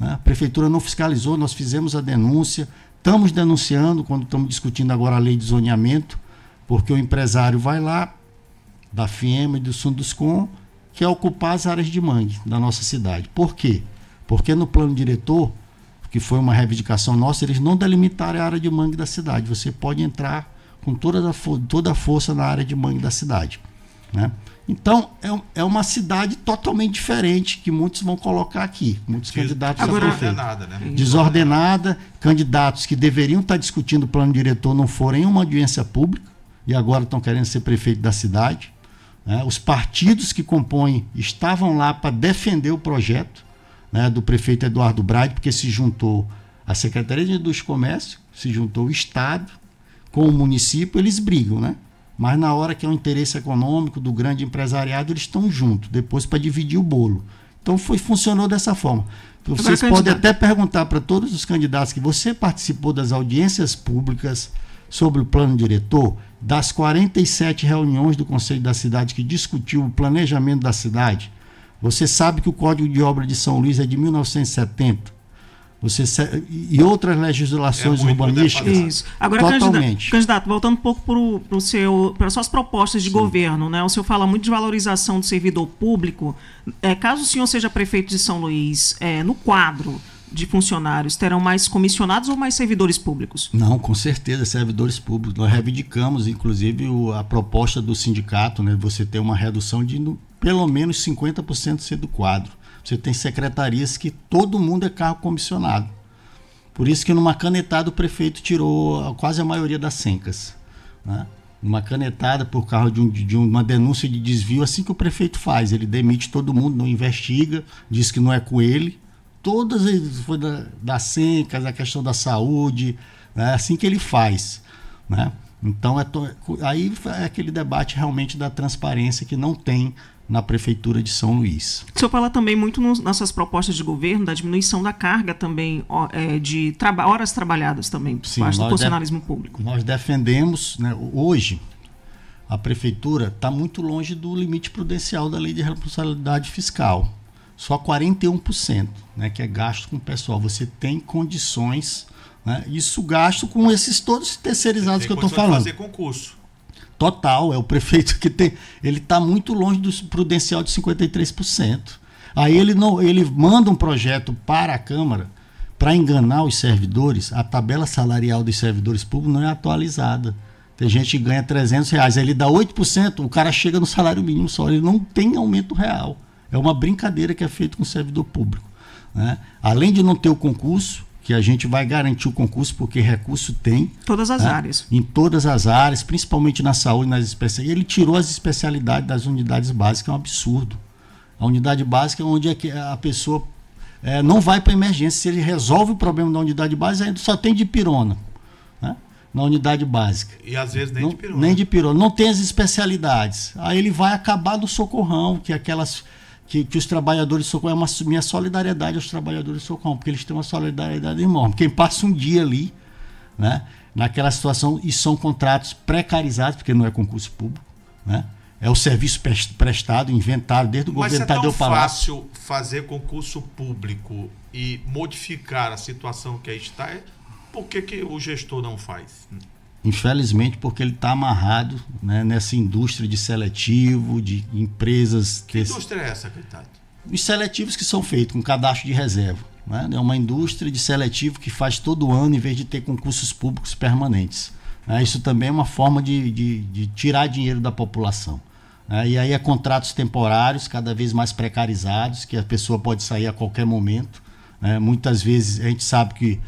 Né? A prefeitura não fiscalizou, nós fizemos a denúncia, estamos denunciando quando estamos discutindo agora a lei de zoneamento, porque o empresário vai lá, da FIEMA e do Sunduscom, quer é ocupar as áreas de mangue da nossa cidade. Por quê? Porque no plano diretor, que foi uma reivindicação nossa, eles não delimitaram a área de mangue da cidade. Você pode entrar com toda a, toda a força na área de mangue da cidade. Né? Então, é, é uma cidade totalmente diferente que muitos vão colocar aqui, muitos Des, candidatos agora, a prefeito. Desordenada, né? Desordenada, candidatos que deveriam estar discutindo o plano diretor não foram em uma audiência pública e agora estão querendo ser prefeito da cidade. Né? Os partidos que compõem estavam lá para defender o projeto né, do prefeito Eduardo Braide, porque se juntou a Secretaria de Indústria e Comércio, se juntou o Estado, com o município, eles brigam, né? Mas na hora que é o interesse econômico do grande empresariado, eles estão juntos, depois para dividir o bolo. Então foi, funcionou dessa forma. você vocês Agora, podem candidato. até perguntar para todos os candidatos que você participou das audiências públicas sobre o plano diretor, das 47 reuniões do Conselho da Cidade que discutiu o planejamento da cidade. Você sabe que o Código de Obra de São Luís é de 1970 você e outras legislações é urbanísticas. Isso. Agora, totalmente. Candidato, voltando um pouco para seu para suas propostas de Sim. governo, né? O senhor fala muito de valorização do servidor público. É, caso o senhor seja prefeito de São Luís, é, no quadro de funcionários terão mais comissionados ou mais servidores públicos? Não, com certeza, servidores públicos. Nós reivindicamos, inclusive, o, a proposta do sindicato, né? Você ter uma redução de no, pelo menos 50% do quadro. Você tem secretarias que todo mundo é carro comissionado. Por isso que numa canetada o prefeito tirou quase a maioria das sencas. Né? Uma canetada por causa de, um, de, uma denúncia de desvio, assim que o prefeito faz. Ele demite todo mundo, não investiga, diz que não é com ele. Todas as foi da, das sencas, a questão da saúde, né? assim que ele faz. Né? Então, é to... aí é aquele debate realmente da transparência que não tem na Prefeitura de São Luís. O senhor fala também muito nos, nas suas propostas de governo da diminuição da carga também é, de traba horas trabalhadas também por Sim, parte do funcionalismo público. Nós defendemos, né, hoje, a Prefeitura está muito longe do limite prudencial da Lei de Responsabilidade Fiscal. Só 41%, né, que é gasto com o pessoal. Você tem condições... Né, isso gasto com esses todos terceirizados que eu estou falando. fazer concurso. Total, é o prefeito que tem. Ele está muito longe do prudencial de 53%. Aí ele, não, ele manda um projeto para a Câmara para enganar os servidores. A tabela salarial dos servidores públicos não é atualizada. Tem gente que ganha 300 reais, aí ele dá 8%, o cara chega no salário mínimo só, ele não tem aumento real. É uma brincadeira que é feito com o servidor público. Né? Além de não ter o concurso, que a gente vai garantir o concurso, porque recurso tem. Todas as né? áreas. Em todas as áreas, principalmente na saúde, nas especialidades. Ele tirou as especialidades das unidades básicas, é um absurdo. A unidade básica é onde é a pessoa é, não vai para emergência. Se ele resolve o problema da unidade básica, ele só tem de pirona. Né? Na unidade básica. E às vezes nem não, de pirona. Nem de pirona. Não tem as especialidades. Aí ele vai acabar no socorrão, que é aquelas que, que os trabalhadores de Socom, é uma minha solidariedade aos trabalhadores de Socom, porque eles têm uma solidariedade enorme. Quem passa um dia ali, né, naquela situação, e são contratos precarizados, porque não é concurso público, né? É o serviço prestado, inventado desde o governo Mas é tão Palácio. fácil fazer concurso público e modificar a situação que aí está. É, por que, que o gestor não faz? infelizmente porque ele está amarrado né, nessa indústria de seletivo, de empresas. Que indústria é essa, coitado? Os seletivos que são feitos com cadastro de reserva. Né? É uma indústria de seletivo que faz todo ano em vez de ter concursos públicos permanentes. Né? Isso também é uma forma de, de, de tirar dinheiro da população. Né? E aí é contratos temporários, cada vez mais precarizados, que a pessoa pode sair a qualquer momento. Né? Muitas vezes a gente sabe que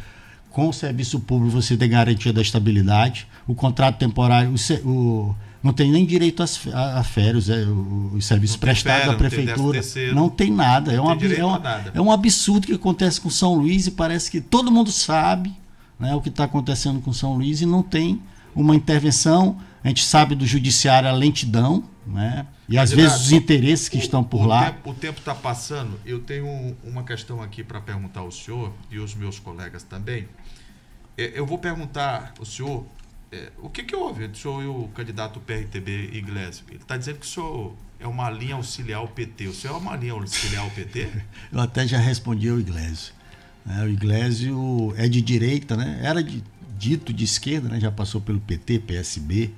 com o serviço público você tem garantia da estabilidade, o contrato temporário, o, o não tem nem direito às, a, férias, é, os serviços prestados à prefeitura. Tem não tem nada. É não é, tem um, é, um, nada. é um absurdo que acontece com São Luís e parece que todo mundo sabe né, o que está acontecendo com São Luís e não tem uma intervenção. A gente sabe do judiciário a lentidão, né? E às vezes os interesses que o, estão por o lá. Tempo, o tempo está passando. Eu tenho uma questão aqui para perguntar ao senhor e aos meus colegas também. É, eu vou perguntar ao senhor é, o que, que houve entre o senhor e o candidato PRTB Iglesias. Ele está dizendo que o senhor é uma linha auxiliar ao PT. O senhor é uma linha auxiliar ao PT? eu até já respondi ao Iglesias. É, o Iglesias é de direita, né? era de, dito de esquerda, né? já passou pelo PT, PSB,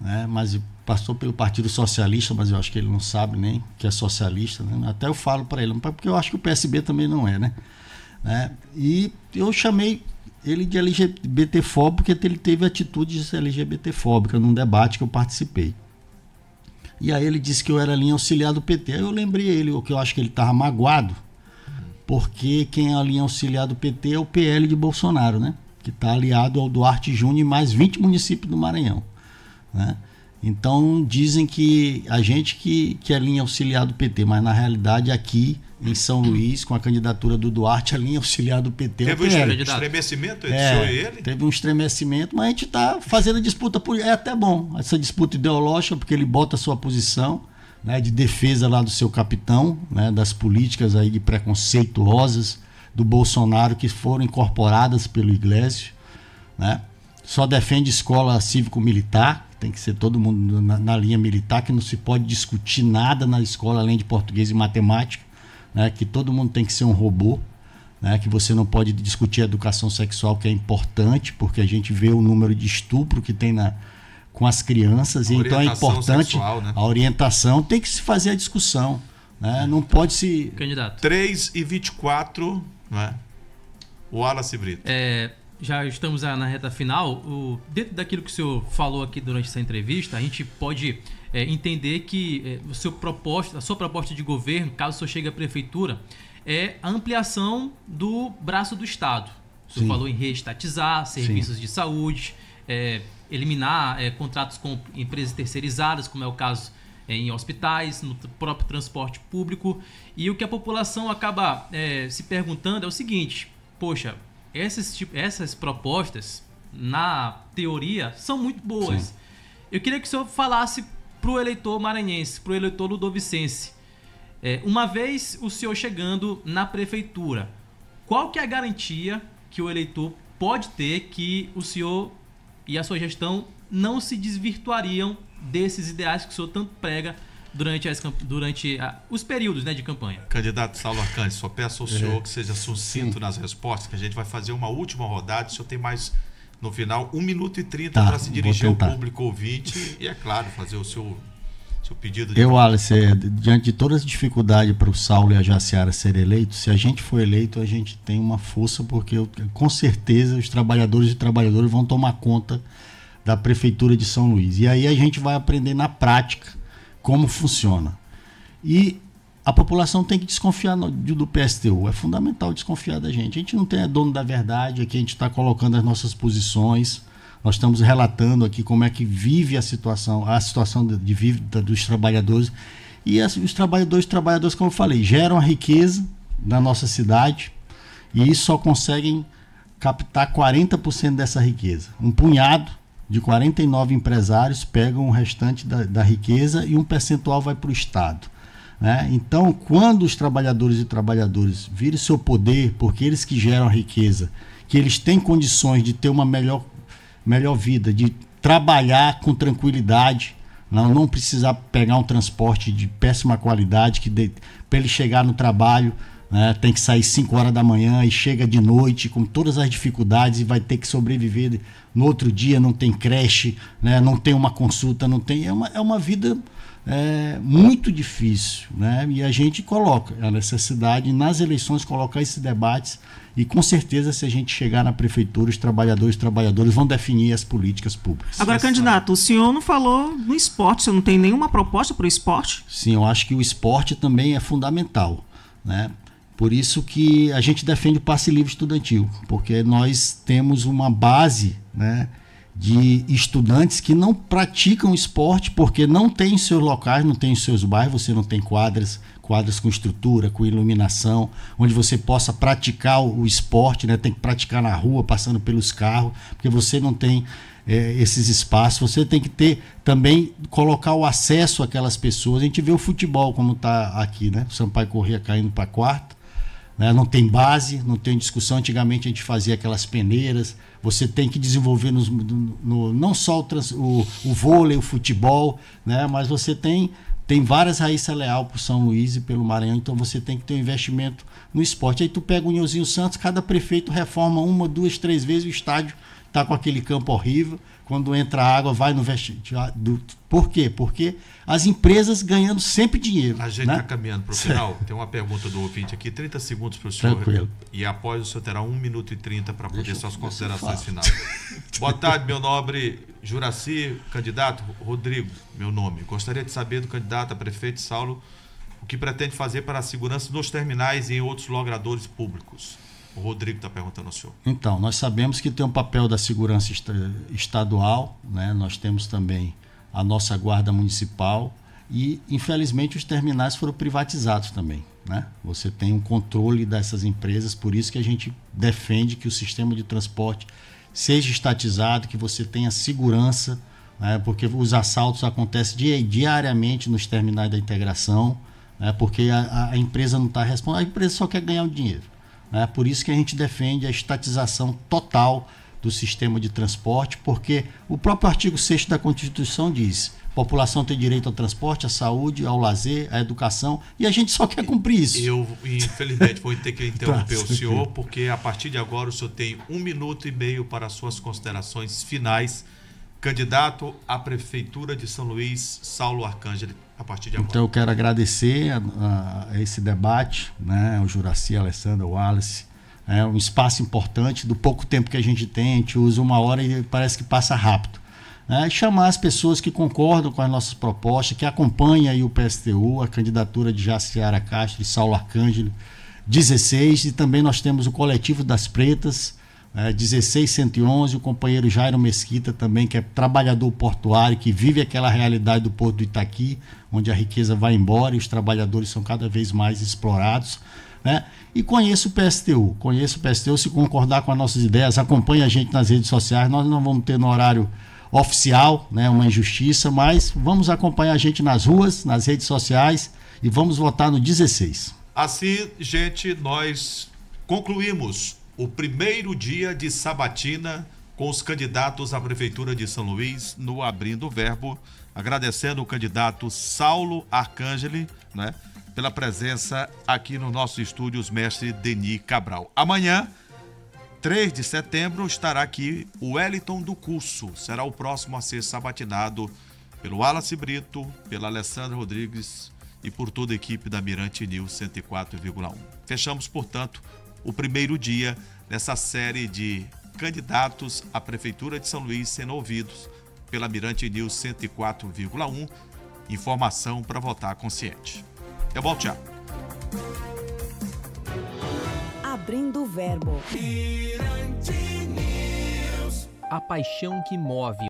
né? mas passou pelo Partido Socialista, mas eu acho que ele não sabe nem que é socialista. Né? Até eu falo para ele, porque eu acho que o PSB também não é, né? né? E eu chamei ele de LGBTfóbico porque ele teve atitudes LGBTfóbicas num debate que eu participei. E aí ele disse que eu era linha auxiliar do PT. Aí eu lembrei ele, que eu acho que ele estava magoado, porque quem é a linha auxiliar do PT é o PL de Bolsonaro, né? Que está aliado ao Duarte Júnior e mais 20 municípios do Maranhão. Né? Então dizem que a gente que, que é linha auxiliar do PT, mas na realidade aqui em São Luís, com a candidatura do Duarte, a linha auxiliar do PT. É teve um estremecimento é, ele? Teve um estremecimento, mas a gente está fazendo a disputa. Por, é até bom essa disputa ideológica, porque ele bota a sua posição né, de defesa lá do seu capitão, né, das políticas aí de preconceituosas do Bolsonaro que foram incorporadas pelo Iglesias. Né? Só defende escola cívico-militar, tem que ser todo mundo na, na, linha militar, que não se pode discutir nada na escola além de português e matemática, né? que todo mundo tem que ser um robô, né? que você não pode discutir educação sexual, que é importante, porque a gente vê o número de estupro que tem na, com as crianças, a e então é importante sexual, né? a orientação, tem que se fazer a discussão. Né? Não pode se. Candidato. 3 e 24, né? O Alas Brito. É, já estamos na reta final, o, dentro daquilo que o senhor falou aqui durante essa entrevista, a gente pode é, entender que é, o seu proposta, a sua proposta de governo, caso o senhor chegue à prefeitura, é a ampliação do braço do Estado. O senhor Sim. falou em reestatizar serviços Sim. de saúde, é, eliminar é, contratos com empresas terceirizadas, como é o caso é, em hospitais, no próprio transporte público. E o que a população acaba é, se perguntando é o seguinte: poxa, essas, tipo, essas propostas, na teoria, são muito boas. Sim. Eu queria que o senhor falasse para o eleitor maranhense, para o eleitor ludovicense. É, uma vez o senhor chegando na prefeitura, qual que é a garantia que o eleitor pode ter que o senhor e a sua gestão não se desvirtuariam desses ideais que o senhor tanto prega durante, as, durante a, os períodos né, de campanha. Candidato Saulo Arcante, só peço ao é. senhor que seja sucinto Sim. nas respostas, que a gente vai fazer uma última rodada. O senhor tem mais, no final, 1 minuto e 30 tá, para se dirigir ao público ouvinte e, é claro, fazer o seu, seu pedido. De Eu, Alice, é, diante de todas as dificuldades para o Saulo e a Jaciara serem eleitos, se a gente for eleito, a gente tem uma força, porque com certeza os trabalhadores e trabalhadoras vão tomar conta da Prefeitura de São Luís. E aí a gente vai aprender na prática como funciona. E a população tem que desconfiar do PSTU. É fundamental desconfiar da gente. A gente não tem é dono da verdade, aqui a gente está colocando as nossas posições. Nós estamos relatando aqui como é que vive a situação, a situação de, vida dos trabalhadores. E as, os trabalhadores, trabalhadores, como eu falei, geram a riqueza na nossa cidade e só conseguem captar 40% dessa riqueza. Um punhado de 49 empresários pegam o restante da, da riqueza e um percentual vai para o Estado. Né? Então, quando os trabalhadores e trabalhadoras virem seu poder, porque eles que geram a riqueza, que eles têm condições de ter uma melhor, melhor vida, de trabalhar com tranquilidade, não, né? não precisar pegar um transporte de péssima qualidade, que para ele chegar no trabalho né, tem que sair 5 horas da manhã e chega de noite com todas as dificuldades e vai ter que sobreviver no outro dia não tem creche, né? não tem uma consulta, não tem. É uma, é uma vida é, muito difícil. Né? E a gente coloca a necessidade nas eleições colocar esses debates. E com certeza, se a gente chegar na prefeitura, os trabalhadores e trabalhadoras vão definir as políticas públicas. Agora, Essa... É candidato, o senhor não falou no esporte, você não tem nenhuma proposta para o esporte? Sim, eu acho que o esporte também é fundamental. Né? Por isso que a gente defende o passe livre estudantil, porque nós temos uma base né, de estudantes que não praticam esporte porque não tem seus locais, não tem seus bairros, você não tem quadras, quadras com estrutura, com iluminação, onde você possa praticar o esporte, né? Tem que praticar na rua, passando pelos carros, porque você não tem é, esses espaços. Você tem que ter também colocar o acesso àquelas pessoas. A gente vê o futebol como está aqui, né? O Sampaio Corrêa caindo para quarto né? não tem base, não tem discussão. Antigamente a gente fazia aquelas peneiras. Você tem que desenvolver nos, no, no, não só o, trans, o, o, vôlei, o futebol, né? mas você tem, tem várias raízes leal para São Luís e pelo Maranhão, então você tem que ter um investimento no esporte. Aí tu pega o Nilzinho Santos, cada prefeito reforma uma, duas, três vezes o estádio está com aquele campo horrível quando entra água, vai no vestido. Ah, por quê? Porque as empresas ganhando sempre dinheiro. A gente está né? Tá caminhando para o final. Tem uma pergunta do ouvinte aqui, 30 segundos para o senhor. Tranquilo. E após o senhor terá 1 minuto e 30 para poder Deixa suas considerações finais. Boa tarde, meu nobre Juraci, candidato Rodrigo, meu nome. Gostaria de saber do candidato a prefeito Saulo o que pretende fazer para a segurança nos terminais e em outros logradores públicos. O Rodrigo está perguntando ao senhor. Então, nós sabemos que tem um papel da segurança estadual, né? nós temos também a nossa guarda municipal e, infelizmente, os terminais foram privatizados também. Né? Você tem um controle dessas empresas, por isso que a gente defende que o sistema de transporte seja estatizado, que você tenha segurança, né? porque os assaltos acontecem diariamente nos terminais da integração, né? porque a, a empresa não está respondendo, a empresa só quer ganhar o dinheiro. Né? Por isso que a gente defende a estatização total do sistema de transporte, porque o próprio artigo 6 da Constituição diz: população tem direito ao transporte, à saúde, ao lazer, à educação, e a gente só quer cumprir isso. Eu, infelizmente, vou ter que interromper tá o senhor, porque a partir de agora o senhor tem um minuto e meio para suas considerações finais candidato à Prefeitura de São Luís, Saulo Arcângeli, a partir de agora. Então eu quero agradecer a, a esse debate, né, o Juraci, a Alessandra, o Wallace. É um espaço importante do pouco tempo que a gente tem, a gente usa uma hora e parece que passa rápido. Né? Chamar as pessoas que concordam com as nossas propostas, que acompanham aí o PSTU, a candidatura de Jaciara Castro e Saulo Arcângelo 16, e também nós temos o Coletivo das Pretas, é, 1611, o companheiro Jairo Mesquita também, que é trabalhador portuário, que vive aquela realidade do Porto do Itaqui, onde a riqueza vai embora e os trabalhadores são cada vez mais explorados. Né? E conheça o PSTU, conheça o PSTU, se concordar com as nossas ideias, acompanhe a gente nas redes sociais, nós não vamos ter no horário oficial, né, uma injustiça, mas vamos acompanhar a gente nas ruas, nas redes sociais e vamos votar no 16. Assim, gente, nós concluímos o primeiro dia de sabatina com os candidatos à Prefeitura de São Luís no Abrindo o Verbo, agradecendo o candidato Saulo Arcangeli, né, pela presença aqui no nosso estúdio, mestre Denis Cabral. Amanhã, 3 de setembro, estará aqui o Wellington do Curso, será o próximo a ser sabatinado pelo Wallace Brito, pela Alessandra Rodrigues e por toda a equipe da Mirante News 104,1. Fechamos, portanto, o primeiro dia nessa série de candidatos à Prefeitura de São Luís sendo ouvidos pela Mirante News 104,1. Informação para votar consciente. Eu volto já. Abrindo o verbo. A paixão que move.